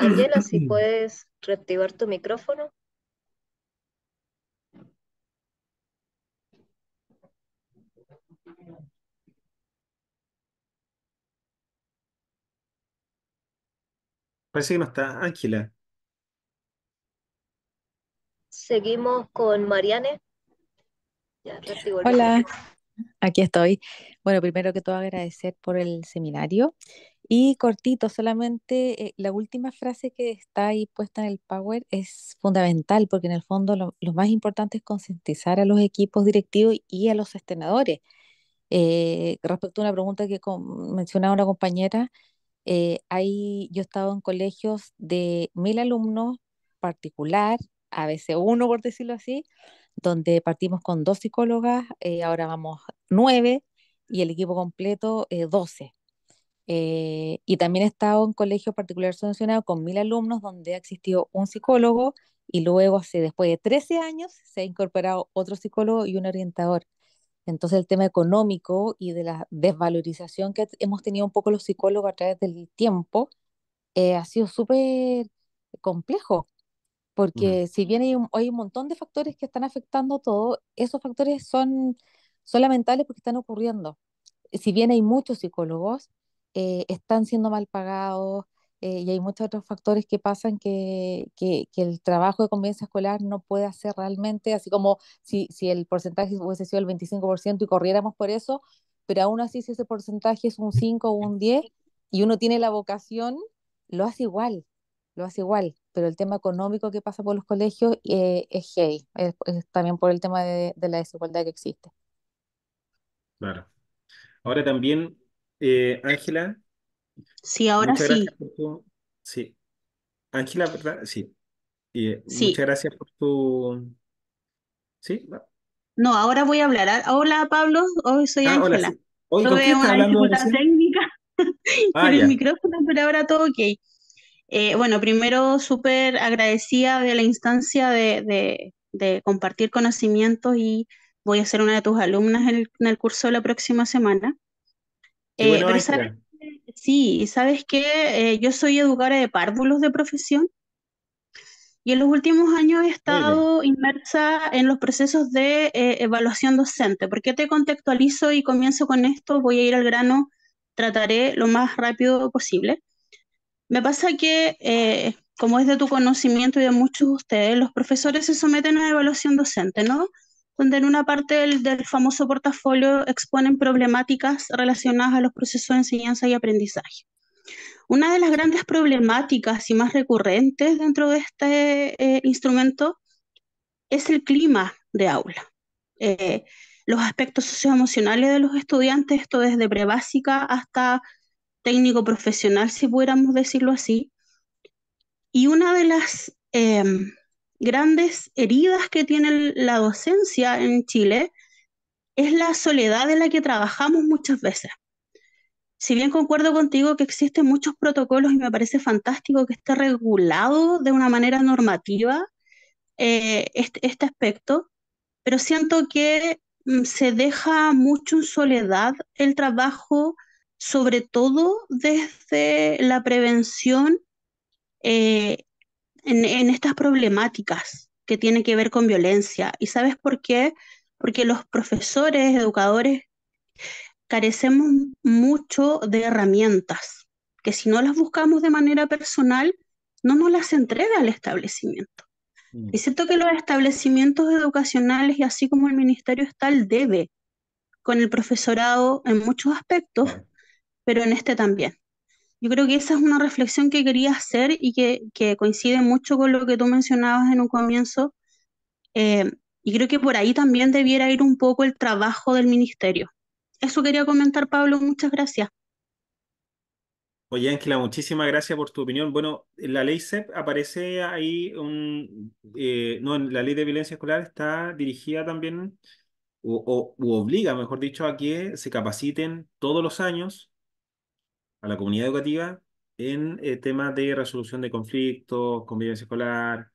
Speaker 1: Angela, si puedes reactivar tu micrófono.
Speaker 2: Parece que no está Ángela.
Speaker 1: Seguimos con Mariane. Hola,
Speaker 7: aquí estoy. Bueno, primero que todo agradecer por el seminario. Y cortito, solamente eh, la última frase que está ahí puesta en el Power es fundamental porque en el fondo lo, más importante es concientizar a los equipos directivos y a los estrenadores. Eh, respecto a una pregunta que mencionaba una compañera, eh, yo he estado en colegios de mil alumnos particular, a veces uno por decirlo así, donde partimos con dos psicólogas, ahora vamos nueve y el equipo completo doce. Eh, y también he estado en colegio particular solucionado con mil alumnos donde ha existido un psicólogo y luego, hace, después de 13 años, se ha incorporado otro psicólogo y un orientador. Entonces el tema económico y de la desvalorización que hemos tenido un poco los psicólogos a través del tiempo eh, ha sido súper complejo, mm. porque si bien hay un, un, montón de factores que están afectando todo, esos factores son, son lamentables porque están ocurriendo. Si bien hay muchos psicólogos, eh, están siendo mal pagados eh, y hay muchos otros factores que pasan que, el trabajo de convivencia escolar no puede hacer realmente, así como si, si el porcentaje hubiese sido el 25% y corriéramos por eso, pero aún así si ese porcentaje es un 5 o un 10 y uno tiene la vocación, lo hace igual, lo hace igual pero el tema económico que pasa por los colegios eh, es gay, también por el tema de, de, la desigualdad que existe.
Speaker 2: Claro. Ahora también eh, Ángela.
Speaker 7: sí, ahora sí.
Speaker 2: Sí. Ángela, ¿verdad? Eh, sí. Muchas gracias por tu... Sí.
Speaker 6: No, ahora voy a hablar. Ah, hola, Pablo. Hoy soy ah, Ángela. Hoy, ¿con una técnica ah, el micrófono, pero ahora todo ok. Eh, bueno, primero súper agradecida de la instancia de, de, compartir conocimientos y voy a ser una de tus alumnas en el curso de la próxima semana.
Speaker 1: Eh,
Speaker 6: sí, ¿sabes que eh, yo soy educadora de párvulos de profesión y en los últimos años he estado inmersa en los procesos de eh, evaluación docente. ¿Por qué te contextualizo y comienzo con esto? Voy a ir al grano, trataré lo más rápido posible. Me pasa que, como es de tu conocimiento y de muchos de ustedes, los profesores se someten a evaluación docente, ¿no? donde en una parte del, famoso portafolio exponen problemáticas relacionadas a los procesos de enseñanza y aprendizaje. Una de las grandes problemáticas y más recurrentes dentro de este eh, instrumento es el clima de aula. Eh, los aspectos socioemocionales de los estudiantes, esto desde prebásica hasta técnico profesional, si pudiéramos decirlo así. Y una de las em, grandes heridas que tiene la docencia en Chile es la soledad en la que trabajamos muchas veces. Si bien concuerdo contigo que existen muchos protocolos y me parece fantástico que esté regulado de una manera normativa eh, este, este, aspecto, pero siento que mm, se deja mucho en soledad el trabajo, sobre todo desde la prevención eh, en, estas problemáticas que tienen que ver con violencia. ¿Y sabes por qué? Porque los profesores, educadores, carecemos mucho de herramientas, que si no las buscamos de manera personal, no nos las entrega el establecimiento. Mm. Y siento que los establecimientos educacionales y así como el ministerio está al debe con el profesorado en muchos aspectos, pero en este también. Yo creo que esa es una reflexión que quería hacer y que, que coincide mucho con lo que tú mencionabas en un comienzo. Eh, y creo que por ahí también debiera ir un poco el trabajo del ministerio. Eso quería comentar, Pablo. Muchas gracias.
Speaker 2: Oye, Ángela, muchísimas gracias por tu opinión. Bueno, en la ley SEP aparece ahí un. Eh, no, en la ley de violencia escolar está dirigida también, o, o u obliga, mejor dicho, a que se capaciten todos los años a la comunidad educativa en eh, temas de resolución de conflictos, convivencia escolar,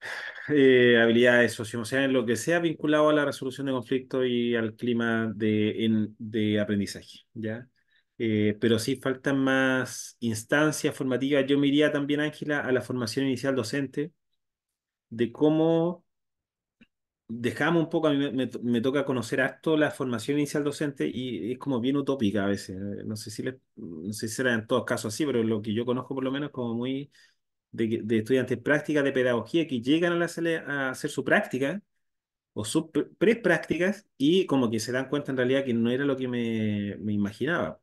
Speaker 2: eh, habilidades en lo que sea vinculado a la resolución de conflictos y al clima de, en, de aprendizaje, ¿ya? Eh, pero sí faltan más instancias formativas. Yo miraría también, Ángela, a la formación inicial docente, de cómo dejamos un poco, a mí me, toca conocer harto la formación inicial docente y es como bien utópica a veces. Eh, no sé si, les, no sé si será en todos casos así, pero lo que yo conozco por lo menos como muy de, estudiantes prácticas de pedagogía que llegan a, la, a hacer su práctica o sus pre-prácticas y como que se dan cuenta en realidad que no era lo que me, me imaginaba.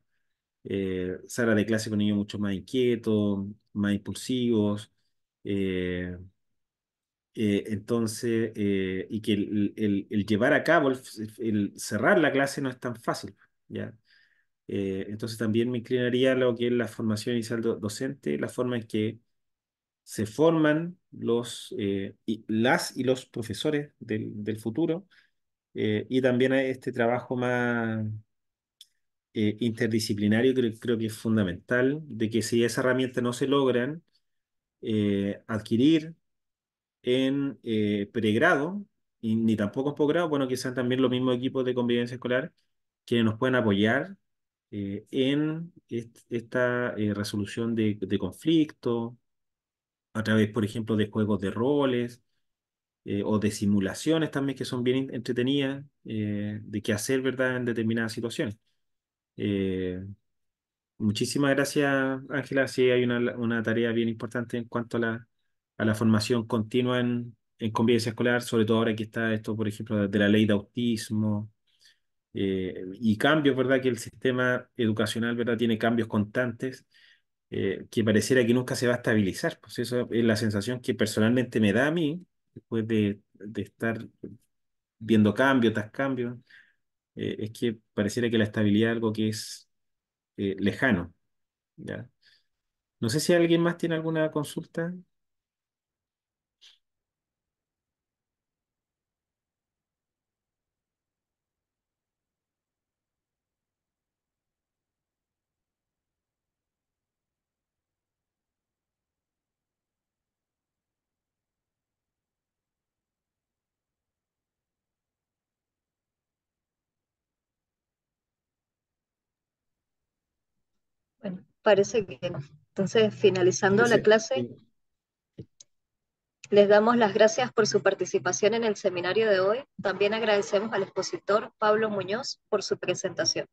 Speaker 2: Eh, de clase con niños mucho más inquietos, más impulsivos. Eh, eh, entonces, eh, y que el, llevar a cabo, el, cerrar la clase no es tan fácil, ¿ya? Eh, entonces también me inclinaría a lo que es la formación inicial docente, la forma en que se forman los, y, las y los profesores del, del futuro, y también a este trabajo más interdisciplinario que creo que es fundamental, de que si esas herramientas no se logran, adquirir en eh, pregrado, y, ni tampoco en posgrado, bueno, quizás también los mismos equipos de convivencia escolar que nos pueden apoyar eh, en esta eh, resolución de, de conflictos a través, por ejemplo, de juegos de roles o de simulaciones también que son bien entretenidas de qué hacer, ¿verdad?, en determinadas situaciones. muchísimas gracias, Ángela. Sí, hay una, una, tarea bien importante en cuanto a la, a la formación continua en, en convivencia escolar, sobre todo ahora que está esto, por ejemplo, de la ley de autismo, eh, y cambios, ¿verdad? Que el sistema educacional, ¿verdad? Tiene cambios constantes eh, que pareciera que nunca se va a estabilizar. Pues eso es la sensación que personalmente me da a mí, después de, de estar viendo cambios tras cambios, eh, es que pareciera que la estabilidad es algo que es lejano, ¿ya? No sé si alguien más tiene alguna consulta.
Speaker 1: Parece que no. Entonces, finalizando la clase, les damos las gracias por su participación en el seminario de hoy. También agradecemos al expositor Pablo Muñoz por su presentación.